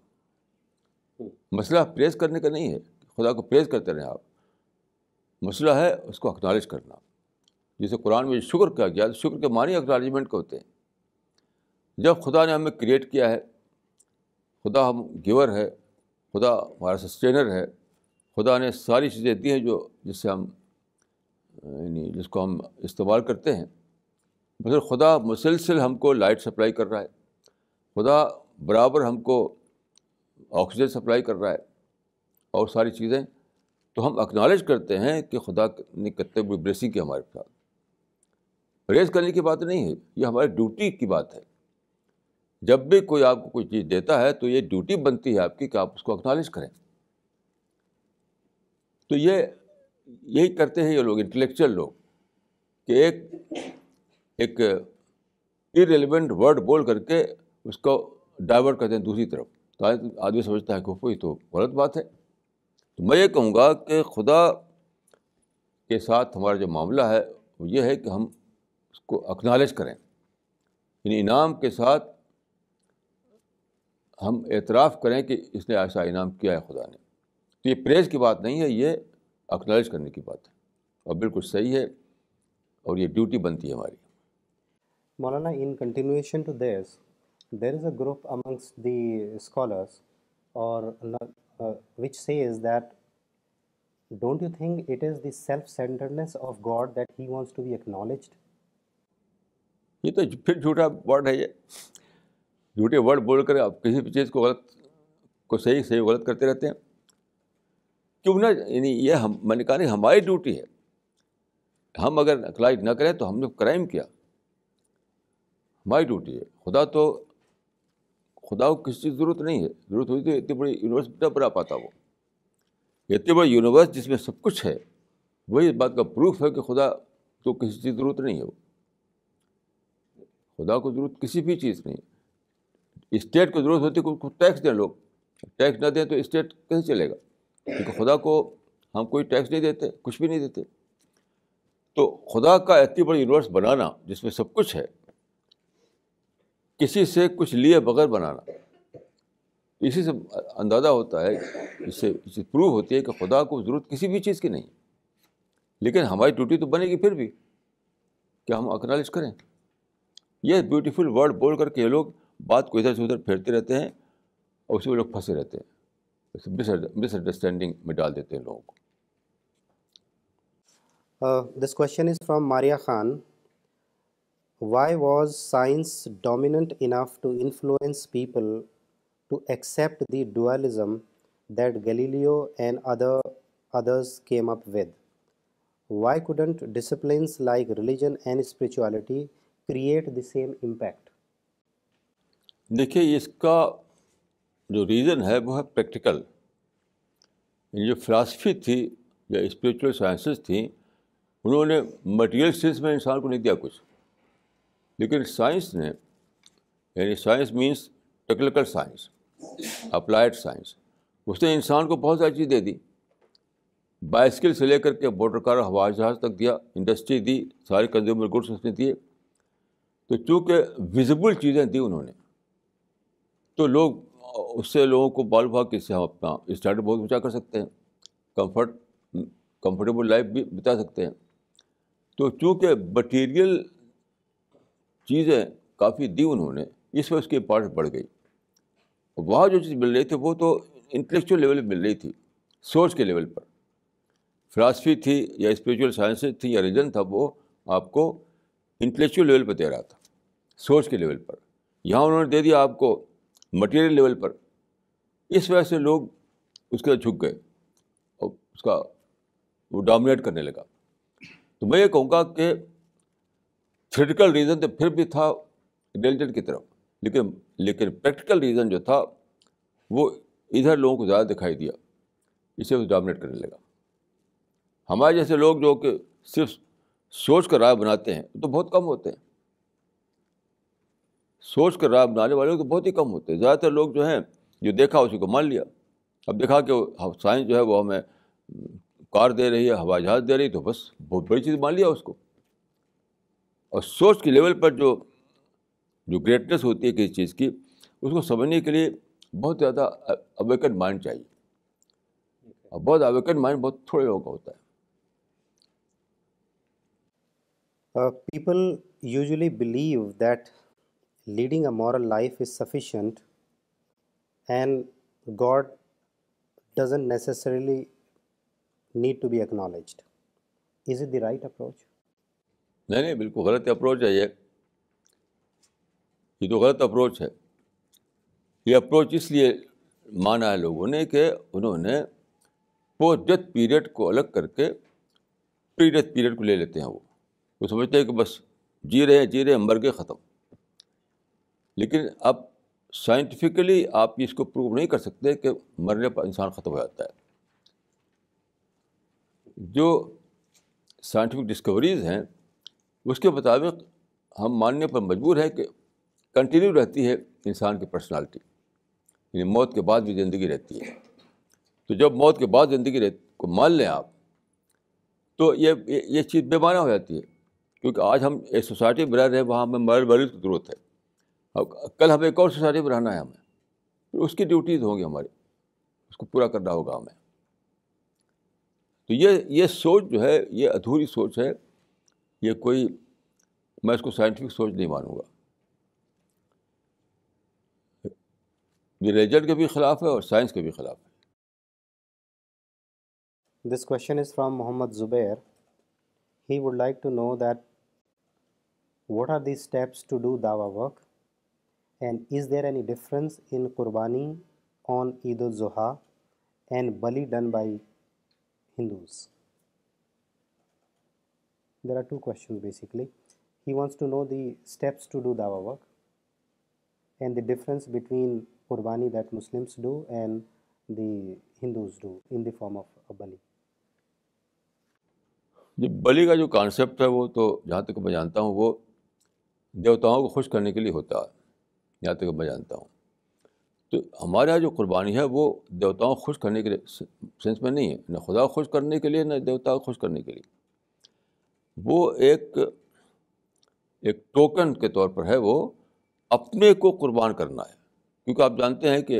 मसला प्रेस करने का नहीं है खुदा को प्रेस करते रहें आप मसला है उसको अक्नॉलेज करना जैसे कुरान में शुक्र किया गया तो शुक्र के मानी एक्नॉलेजमेंट के होते हैं जब खुदा ने हमें क्रिएट किया है खुदा हम गिवर है खुदा हमारा सस्टेनर है खुदा ने सारी चीज़ें दी हैं जो जिससे हम जिसको हम इस्तेमाल करते हैं मगर खुदा मुसलसिल हमको लाइट सप्लाई कर रहा है खुदा बराबर हमको ऑक्सीजन सप्लाई कर रहा है और सारी चीज़ें तो हम एक्नॉलेज करते हैं कि खुदा ने कितने बड़ी ब्लेसिंग की हमारे साथ प्रेस करने की बात नहीं है ये हमारी ड्यूटी की बात है जब भी कोई आपको कोई चीज़ देता है तो ये ड्यूटी बनती है आपकी कि आप उसको एक्नॉलेज करें तो ये यही करते हैं ये लोग इंटेलेक्चुअल लोग कि एक एक इरेलीवेंट वर्ड बोल करके उसको डाइवर्ट करते हैं दूसरी तरफ तो आदमी समझता है कि तो गलत बात है तो मैं ये कहूँगा कि खुदा के साथ हमारा जो मामला है वो ये है कि हम उसको अक्नालेज करें इन इनाम के साथ हम एतराफ़ करें कि इसने ऐसा इनाम किया है खुदा ने तो ये प्रेज की बात नहीं है ये अक्नॉलेज करने की बात है और बिल्कुल सही है और ये ड्यूटी बनती है हमारी मौलाना in continuation to this there is a group amongst the scholars और which says that don't you think it is the self-centeredness of God that He wants to be ये तो फिर झूठा वर्ड है ये झूठे वर्ड बोलकर आप किसी भी चीज़ को गलत को सही सही गलत करते रहते हैं क्यों ना यानी ये हम मैंने कहा नहीं हमारी ड्यूटी है हम अगर अक्लाइज ना करें तो हमने क्राइम किया हमारी ड्यूटी है खुदा तो खुदा को किसी की ज़रूरत नहीं है ज़रूरत होती तो इतनी बड़ी यूनिवर्स ना बना पाता वो इतनी बड़ी यूनिवर्स जिसमें सब कुछ है वही इस बात का प्रूफ है कि खुदा तो किसी चीज़ ज़रूरत नहीं है वो खुदा को ज़रूरत किसी भी चीज़ नहीं स्टेट को ज़रूरत होती है कुछ टैक्स दें लोग टैक्स ना दें तो स्टेट कैसे चलेगा क्योंकि खुदा को हम कोई टैक्स नहीं देते कुछ भी नहीं देते तो खुदा का इतनी बड़ी यूनिवर्स बनाना जिसमें सब कुछ है किसी से कुछ लिए बगैर बनाना इसी से अंदाज़ा होता है इससे इससे प्रूव होती है कि खुदा को ज़रूरत किसी भी चीज़ की नहीं लेकिन हमारी ड्यूटी तो बनेगी फिर भी क्या हम अक्नॉलेज करें यह ब्यूटीफुल वर्ड बोल करके ये लोग बात को इधर से उधर फेरते रहते हैं और उसमें लोग फंसे रहते हैं मिसअंडरस्टैंडिंग में डाल देते हैं लोगों को this question is from Maria Khan why was science dominant enough to influence people to accept the dualism that Galileo and other others came up with? Why couldn't disciplines like religion and spirituality create the same impact? देखिए इसका जो रीज़न है वो है प्रैक्टिकल जो फिलासफी थी या स्पिरिचुअल साइंसेस थी उन्होंने मटेरियल सेंस में इंसान को नहीं दिया कुछ लेकिन साइंस ने यानी science means technical science applied science उसने इंसान को बहुत सारी चीज़ दे दी बाइस्किल से लेकर के मोटर कार हवाई जहाज़ तक दिया इंडस्ट्री दी सारे कंज्यूमर गुड्स उसने दिए तो चूँकि विजिबल चीज़ें दी उन्होंने तो लोग उससे लोगों को बाल भाग कैसे हम अपना स्टैंडर्ड बहुत ऊँचा कर सकते हैं कंफर्ट कंफर्टेबल लाइफ भी बिता सकते हैं तो चूँकि मटेरियल चीज़ें काफ़ी दी उन्होंने इस वजह उसकी इम्पोर्टेंस बढ़ गई वहाँ जो चीज़ मिल रही थी वो तो इंटेलेक्चुअल लेवल मिल रही थी सोच के लेवल पर फिलासफी थी या स्पिरिचुअल साइंसेज थी या रीजन था वो आपको इंटेलेक्चुअल लेवल पर दे रहा था सोच के लेवल पर यहाँ उन्होंने दे दिया आपको मटेरियल लेवल पर इस वजह से लोग उसके झुक गए और उसका वो डोमिनेट करने लगा तो मैं ये कहूँगा कि थ्रिटिकल रीज़न तो फिर भी था इंटेलिजेंट की तरफ लेकिन लेकिन प्रैक्टिकल रीज़न जो था वो इधर लोगों को ज़्यादा दिखाई दिया इसे उस डोमिनेट करने लगा हमारे जैसे लोग जो कि सिर्फ सोच कर राय बनाते हैं तो बहुत कम होते हैं सोच कर राय बनाने वाले तो बहुत ही कम होते हैं ज़्यादातर लोग जो हैं जो देखा उसी को मान लिया अब देखा कि साइंस जो है वो हमें हम्म, कार दे रही है हवाई जहाज़ दे रही तो बस बहुत बड़ी चीज़ मान लिया उसको और सोच के लेवल पर जो जो ग्रेटनेस होती है किसी चीज़ की उसको समझने के लिए बहुत ज़्यादा अवेकन माइंड चाहिए और बहुत अवेकन माइंड बहुत थोड़े लोगों का होता है people usually believe that leading a moral life is sufficient and God doesn't necessarily need to be acknowledged. Is it the right approach? नहीं नहीं बिल्कुल गलत अप्रोच है ये ये तो गलत अप्रोच है ये अप्रोच इसलिए माना है लोगों ने कि उन्होंने पोस्ट डेथ पीरियड को अलग करके प्री डेथ पीरियड को ले लेते हैं वो वो समझते हैं कि बस जी रहे जी रहे मर के ख़त्म लेकिन अब साइंटिफिकली आप इसको प्रूव नहीं कर सकते कि मरने पर इंसान ख़त्म हो जाता है जो साइंटिफिक डिस्कवरीज़ हैं उसके मुताबिक हम मानने पर मजबूर हैं कि कंटिन्यू रहती है इंसान की पर्सनालिटी यानी मौत के बाद भी ज़िंदगी रहती है तो जब मौत के बाद ज़िंदगी को मान लें आप तो ये ये, ये चीज़ बेमाना हो जाती है क्योंकि आज हम एक सोसाइटी में रह रहे हैं वहाँ हमें मर मरीज की ज़रूरत है अब कल हमें एक और सोसाइटी में रहना है हमें उसकी ड्यूटीज़ होंगी हमारी उसको पूरा करना होगा हमें तो ये ये सोच जो है ये अधूरी सोच है ये कोई मैं इसको साइंटिफिक सोच नहीं मानूंगा रिलीजन के भी खिलाफ है और साइंस के भी खिलाफ है this question is from Mohammad Zubair he would like to know that what are the steps to do दावा work and is there any difference in qurbani on Eid al-Zuha and Bali done by Hindus? There are two questions basically. He wants to know the steps to do dawa work and the difference between qurbani that Muslims do and the Hindus do in the form of a Bali. जो बलि का जो कॉन्सेप्ट है वो तो जहाँ तक मैं जानता हूँ वो देवताओं को खुश करने के लिए होता है यहाँ तक मैं जानता हूँ तो हमारे यहाँ जो कुर्बानी है वो देवताओं को खुश करने के लिए सेंस में नहीं है न खुदा खुश करने के लिए न देवताओं को खुश करने के लिए वो एक एक टोकन के तौर पर है वो अपने को कुर्बान करना है क्योंकि आप जानते हैं कि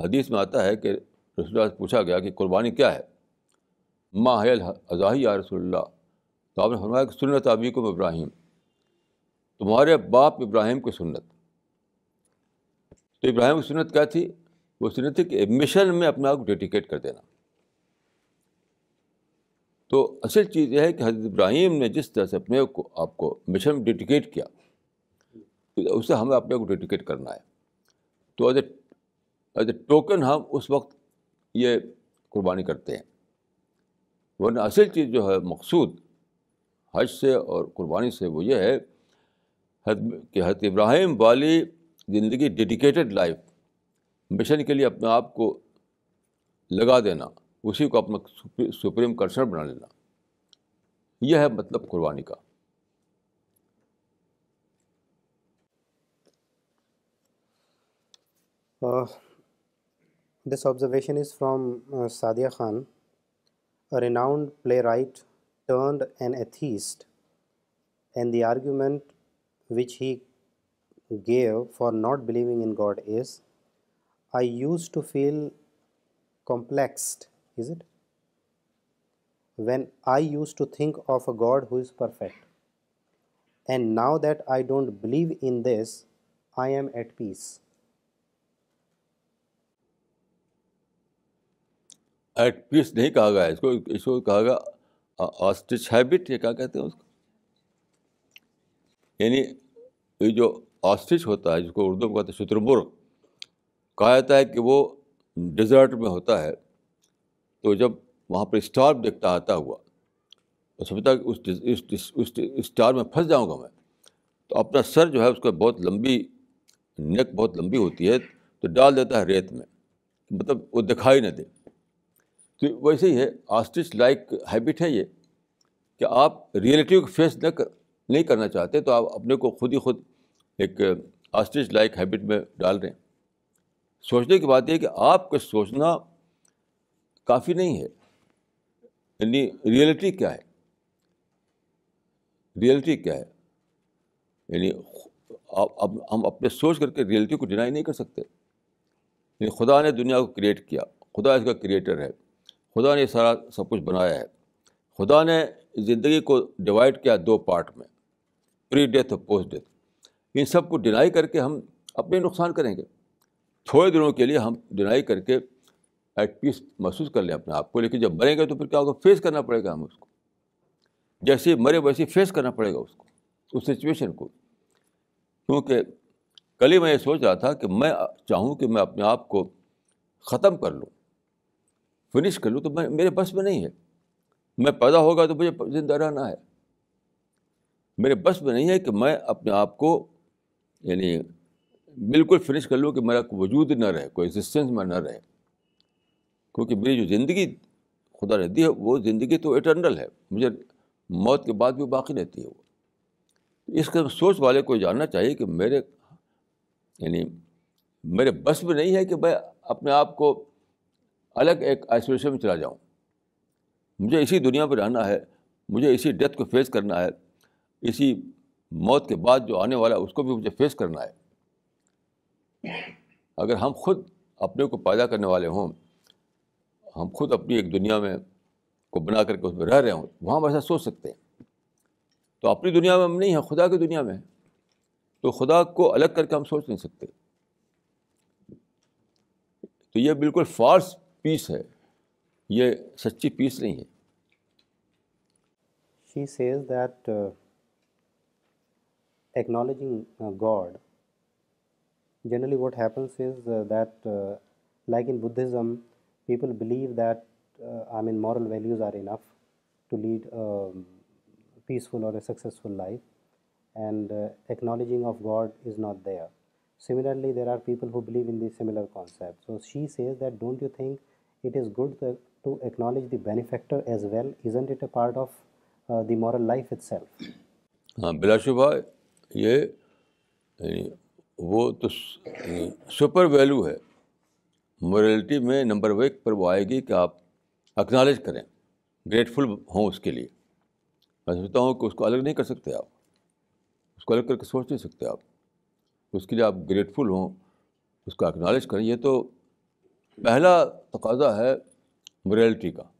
हदीस में आता है कि रसुल्ला से पूछा गया कि कुर्बानी क्या है माँ हयल अजाही या रसोल्ला तो आपने फरमाया कि सुन्नत को इब्राहिम तुम्हारे बाप इब्राहिम की सुन्नत तो इब्राहिम की सुनत क्या थी वो सुनत थी कि मिशन में अपने आप को डेडिकेट कर देना तो असल चीज़ यह है कि हजरत इब्राहिम ने जिस तरह से अपने को आपको मिशन में डेडिकेट किया तो उससे हमें अपने को डेडिकेट करना है तो as a as a token हम उस वक्त ये कुर्बानी करते हैं वरना असल चीज़ जो है मकसूद हज से और कुर्बानी से वो ये है कि हजरत इब्राहिम वाली ज़िंदगी डेडिकेटेड लाइफ मिशन के लिए अपने आप को लगा देना उसी को अपना सुप्री, सुप्रीम कंसर्न बना लेना यह है मतलब कुर्बानी का this observation is from uh, Sadia Khan, a renowned playwright turned an atheist, and the argument which he gave for not believing in God is I used to feel complexed, is it? When I used to think of a God who is perfect. And now that I don't believe in this, I am at peace. At peace नहीं कहा गया इसको इसको कहा गया ऑस्टिच हैबिट ये क्या कहते हैं उसको यानी ये जो ऑस्ट्रिच होता है जिसको उर्दू में कहते हैं शुतुरमुर्ग कहा जाता है कि वो डिज़र्ट में होता है तो जब वहाँ पर स्टार देखता आता हुआ तो समझता कि उस उस स्टार में फंस जाऊँगा मैं तो अपना सर जो है उसका बहुत लंबी नेक बहुत लंबी होती है तो डाल देता है रेत में मतलब वो दिखाई ना दे तो वैसे ही है आस्टिच लाइक हैबिट है ये कि आप रियलिटी को फेस न नहीं करना चाहते तो आप अपने को खुद ही खुद एक आस्टिच लाइक हैबिट में डाल रहे हैं सोचने की बात यह कि आपका सोचना काफ़ी नहीं है यानी रियलिटी क्या है रियलिटी क्या है यानी अब हम अपने सोच करके रियलिटी को डिनाई नहीं कर सकते यानी खुदा ने दुनिया को क्रिएट किया खुदा इसका क्रिएटर है खुदा ने सारा सब कुछ बनाया है खुदा ने ज़िंदगी को डिवाइड किया दो पार्ट में प्री डेथ और पोस्ट डेथ इन सब को डिनाई करके हम अपने नुकसान करेंगे थोड़े दिनों के लिए हम डिनाई करके एट पीस महसूस कर लें अपने आप को लेकिन जब मरेंगे तो फिर क्या होगा फेस करना पड़ेगा हम उसको जैसे मरे वैसे फेस करना पड़ेगा उसको उस सिचुएशन को क्योंकि कल ही मैं ये सोच रहा था कि मैं चाहूँ कि मैं अपने आप को ख़त्म कर लूँ फिनिश कर लूँ तो मैं मेरे बस में नहीं है मैं पैदा होगा तो मुझे जिंदा रहना है मेरे बस में नहीं है कि मैं अपने आप को यानी बिल्कुल फिनिश कर लो कि मेरा वजूद ना रहे कोई एग्जिस्टेंस में ना रहे क्योंकि मेरी जो ज़िंदगी खुदा रहती है वो ज़िंदगी तो इटर्नल है मुझे मौत के बाद भी बाकी रहती है वो इस कदम सोच वाले को जानना चाहिए कि मेरे यानी मेरे बस में नहीं है कि मैं अपने आप को अलग एक आइसोलेशन में चला जाऊँ मुझे इसी दुनिया पर रहना है मुझे इसी डेथ को फेस करना है इसी मौत के बाद जो आने वाला है उसको भी मुझे फेस करना है अगर हम खुद अपने को पैदा करने वाले हों हम खुद अपनी एक दुनिया में को बना करके उसमें रह रहे हों वहाँ हम ऐसा सोच सकते हैं तो अपनी दुनिया में हम नहीं हैं खुदा की दुनिया में है तो खुदा को अलग करके हम सोच नहीं सकते तो ये बिल्कुल फॉल्स पीस है ये सच्ची पीस नहीं है she says that uh, acknowledging uh, God, generally what happens is uh, that, uh, like in Buddhism, people believe that I mean moral values are enough to lead a um, peaceful or a successful life, and acknowledging of God is not there. Similarly, there are people who believe in the similar concept. So she says that don't you think it is good to, to acknowledge the benefactor as well? Isn't it a part of uh, the moral life itself? Uh, ये वो तो सुपर वैल्यू है मोरलिटी में नंबर एक पर वो आएगी कि आप एक्नॉलेज करें ग्रेटफुल हों उसके लिए मैं सोचता हूँ कि उसको अलग नहीं कर सकते आप उसको अलग करके सोच नहीं सकते आप उसके लिए आप ग्रेटफुल हों उसको एक्नॉलेज करें ये तो पहला तकाजा है मोरलिटी का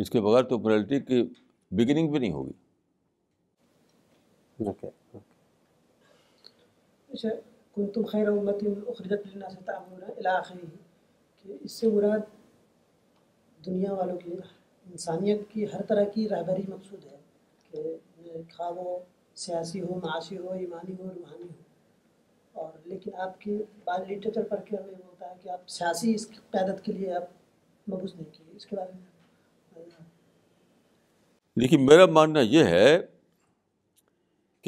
इसके बगैर तो मोरलिटी की बिगिनिंग भी नहीं होगी كنتم خير أمة أخرجت للناس إلى آخره इससे मुराद दुनिया वालों की इंसानियत की हर तरह की रहबरी मकसूद है खा वो सियासी हो माशी हो ईमानी हो रूहानी हो और लेकिन आपकी बाद लिटरेचर पढ़ होता है कि आप सियासी इस क्यादत के लिए आप मबूस नहीं किए इसके बारे में देखिए मेरा मानना यह है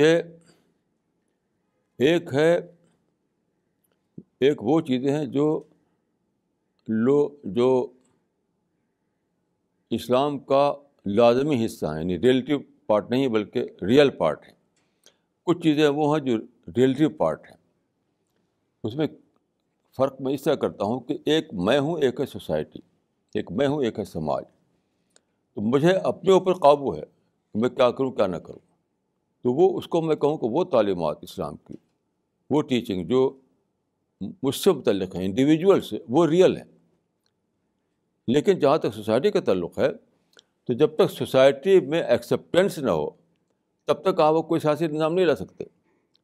कि एक है एक वो चीज़ें हैं जो लो जो इस्लाम का लाजमी हिस्सा है यानी रिलेटिव पार्ट नहीं बल्कि रियल पार्ट है कुछ चीज़ें वो हैं जो रिलेटिव पार्ट हैं उसमें फ़र्क मैं इस तरह करता हूँ कि एक मैं हूँ एक है सोसाइटी एक मैं हूँ एक है समाज तो मुझे अपने ऊपर काबू है मैं क्या करूँ क्या ना करूँ तो वो उसको मैं कहूँ कि वो तालीमत इस्लाम की वो टीचिंग जो मुझसे मतलब हैं इंडिविजुअल से वो रियल हैं लेकिन जहाँ तक सोसाइटी का ताल्लुक है तो जब तक सोसाइटी में एक्सेप्टेंस ना हो तब तक आप कोई सियासी निज़ाम नहीं ला सकते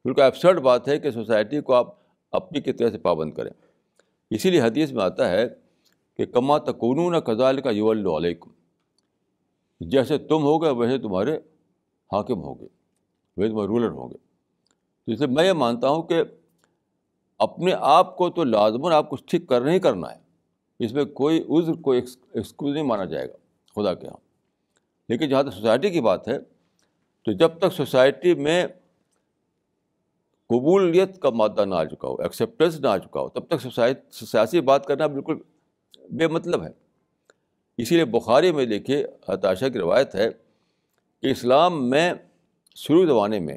बिल्कुल एब्सर्ड बात है कि सोसाइटी को आप अपनी की तरह से पाबंद करें इसीलिए हदीस में आता है कि कमा तकोनू न कज़ाल का युवल्लकुम जैसे तुम हो गए वैसे तुम्हारे हाकिम हो गए वेद तुम्हारे तो रूलर होंगे तो इसलिए मैं ये मानता हूँ कि अपने आप को तो लाजमन आपको ठीक कर नहीं करना है इसमें कोई उज्र कोई एक्सक्यूज नहीं माना जाएगा खुदा के यहाँ लेकिन जहाँ तक सोसाइटी की बात है तो जब तक सोसाइटी में कबूलियत का मादा ना आ चुका हो एक्सेप्टेंस ना आ चुका हो तब तक सियासी बात करना बिल्कुल बेमतलब है इसीलिए बुखारी में देखिए हताशा की रवायत है कि इस्लाम में शुरू ज़माने में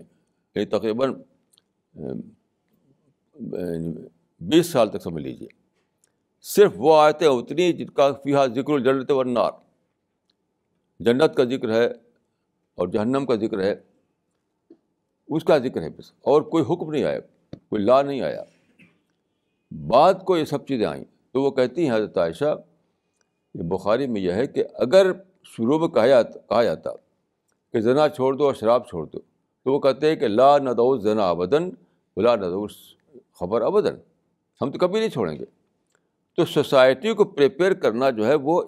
ये तकरीबन बीस साल तक समझ लीजिए सिर्फ वो आयतें उतनी जिनका फ़िहा जिक्र जन्नत वन्नार जन्नत का जिक्र है और जहन्नम का जिक्र है उसका जिक्र है बस और कोई हुक्म नहीं आया कोई ला नहीं आया बाद को ये सब चीज़ें आई तो वो कहती हैं हज़रत आयशा ये बुखारी में यह है कि अगर शुरू में कहा जाता कहा जाता कि जना छोड़ दो और शराब छोड़ दो तो वो कहते हैं कि ला न दो जना अबदन ला न दो खबर अबदन हम तो कभी नहीं छोड़ेंगे तो सोसाइटी को प्रिपेयर करना जो है वो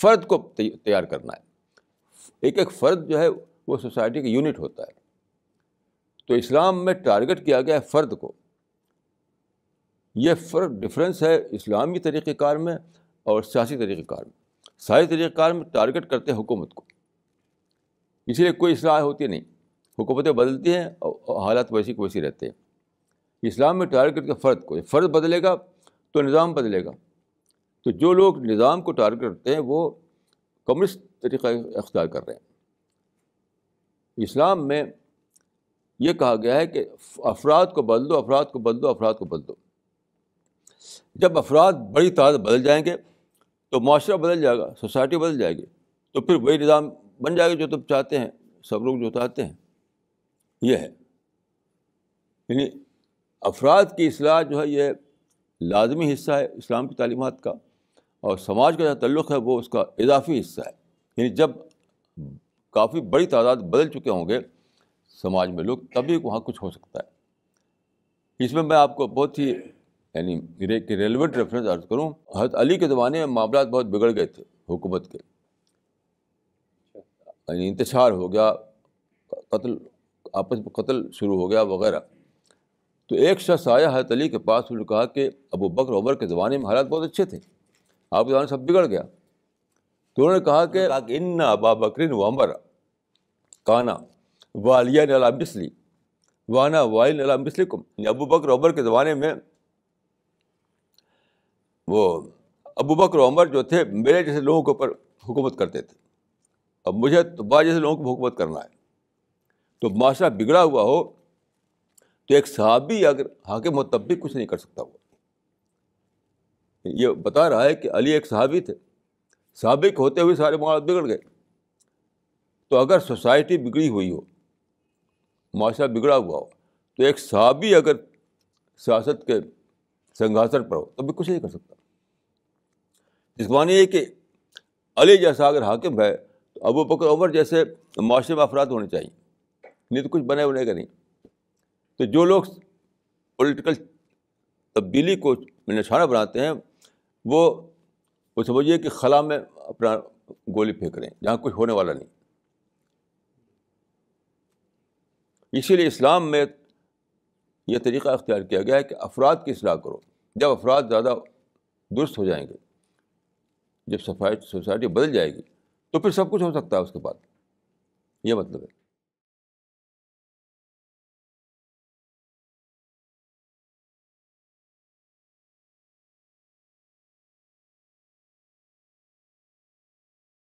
फ़र्द को तैयार करना है एक एक फ़र्द जो है वो सोसाइटी का यूनिट होता है तो इस्लाम में टारगेट किया गया है फ़र्द को यह फ़र्क डिफरेंस है इस्लामी तरीक़ार में और सियासी तरीक़ार में सारी तरीक़ार में टारगेट करते हैं हुकूमत को इसलिए कोई असलाह होती नहीं हुकूमतें बदलती हैं और हालात वैसी को वैसी रहते हैं इस्लाम में टारगेट करके फ़र्द को फ़र्द बदलेगा तो निज़ाम बदलेगा तो जो लोग निज़ाम को टारगेट करते हैं वो कम्युनिस्ट तरीक़ा अख्तियार कर रहे हैं इस्लाम में यह कहा गया है कि अफराद को बदलो अफराद को बदल दो अफराद को बदल दो जब अफराद बड़ी तादाद बदल जाएंगे तो माशरा बदल जाएगा सोसाइटी बदल जाएगी तो फिर वही निज़ाम बन जाए जो तुम चाहते हैं सब लोग जो चाहते हैं यह है यानी अफराद की असलाह जो है ये लाजमी हिस्सा है इस्लाम की तालीमत का और समाज का जो तल्लक़ है वो उसका इजाफी हिस्सा है यानी जब काफ़ी बड़ी तादाद बदल चुके होंगे समाज में लोग तभी वहाँ कुछ हो सकता है इसमें मैं आपको बहुत ही यानी रे, रेलिवेंट रेफरेंस अर्ज करूँ हजरत अली के ज़माने में मामला बहुत बिगड़ गए थे हुकूमत के यानी इंतशार हो गया कत्ल आपस में कत्ल शुरू हो गया वगैरह तो एक शख्स आया हजरत अली के पास उन्होंने कहा कि अबू बकर उमर के ज़माने में हालात बहुत अच्छे थे आपके ज़माने सब बिगड़ गया तो उन्होंने कहा कि इन अबा बकर वमर काना वालिया नला मिसली वाना वाइल नला मिसलिकुम अबू बकर उमर के ज़माने में वो अबू बकर उमर जो थे मेरे जैसे लोगों के ऊपर हुकूमत करते थे अब मुझे तब्बा जैसे लोगों को हुकूमत करना है तो माशरा बिगड़ा हुआ हो तो एक सहाबी अगर हाकिम हो तब भी कुछ नहीं कर सकता वो ये बता रहा है कि अली एक सहाबी थे सबक होते हुए सारे मामला बिगड़ गए तो अगर सोसाइटी बिगड़ी हुई हो माशरा बिगड़ा हुआ हो तो एक सहाबी अगर सियासत के संघासन पर हो तब भी कुछ नहीं कर सकता इस माने ये कि अली जैसा अगर हाकिम है अबू बकर उमर जैसे माशरे में अफराद होने चाहिए नहीं तो कुछ बने बनेगा नहीं तो जो लोग पोलिटिकल तब्दीली को निशाना बनाते हैं वो वो समझिए कि खला में अपना गोली फेंक रहे हैं जहाँ कुछ होने वाला नहीं इसीलिए इस्लाम में यह तरीक़ा अख्तियार किया गया है कि अफराद की असलाह करो जब अफराद ज़्यादा दुरुस्त हो जाएंगे जब सफाई सोसाइटी बदल जाएगी तो फिर सब कुछ हो सकता है उसके बाद ये मतलब है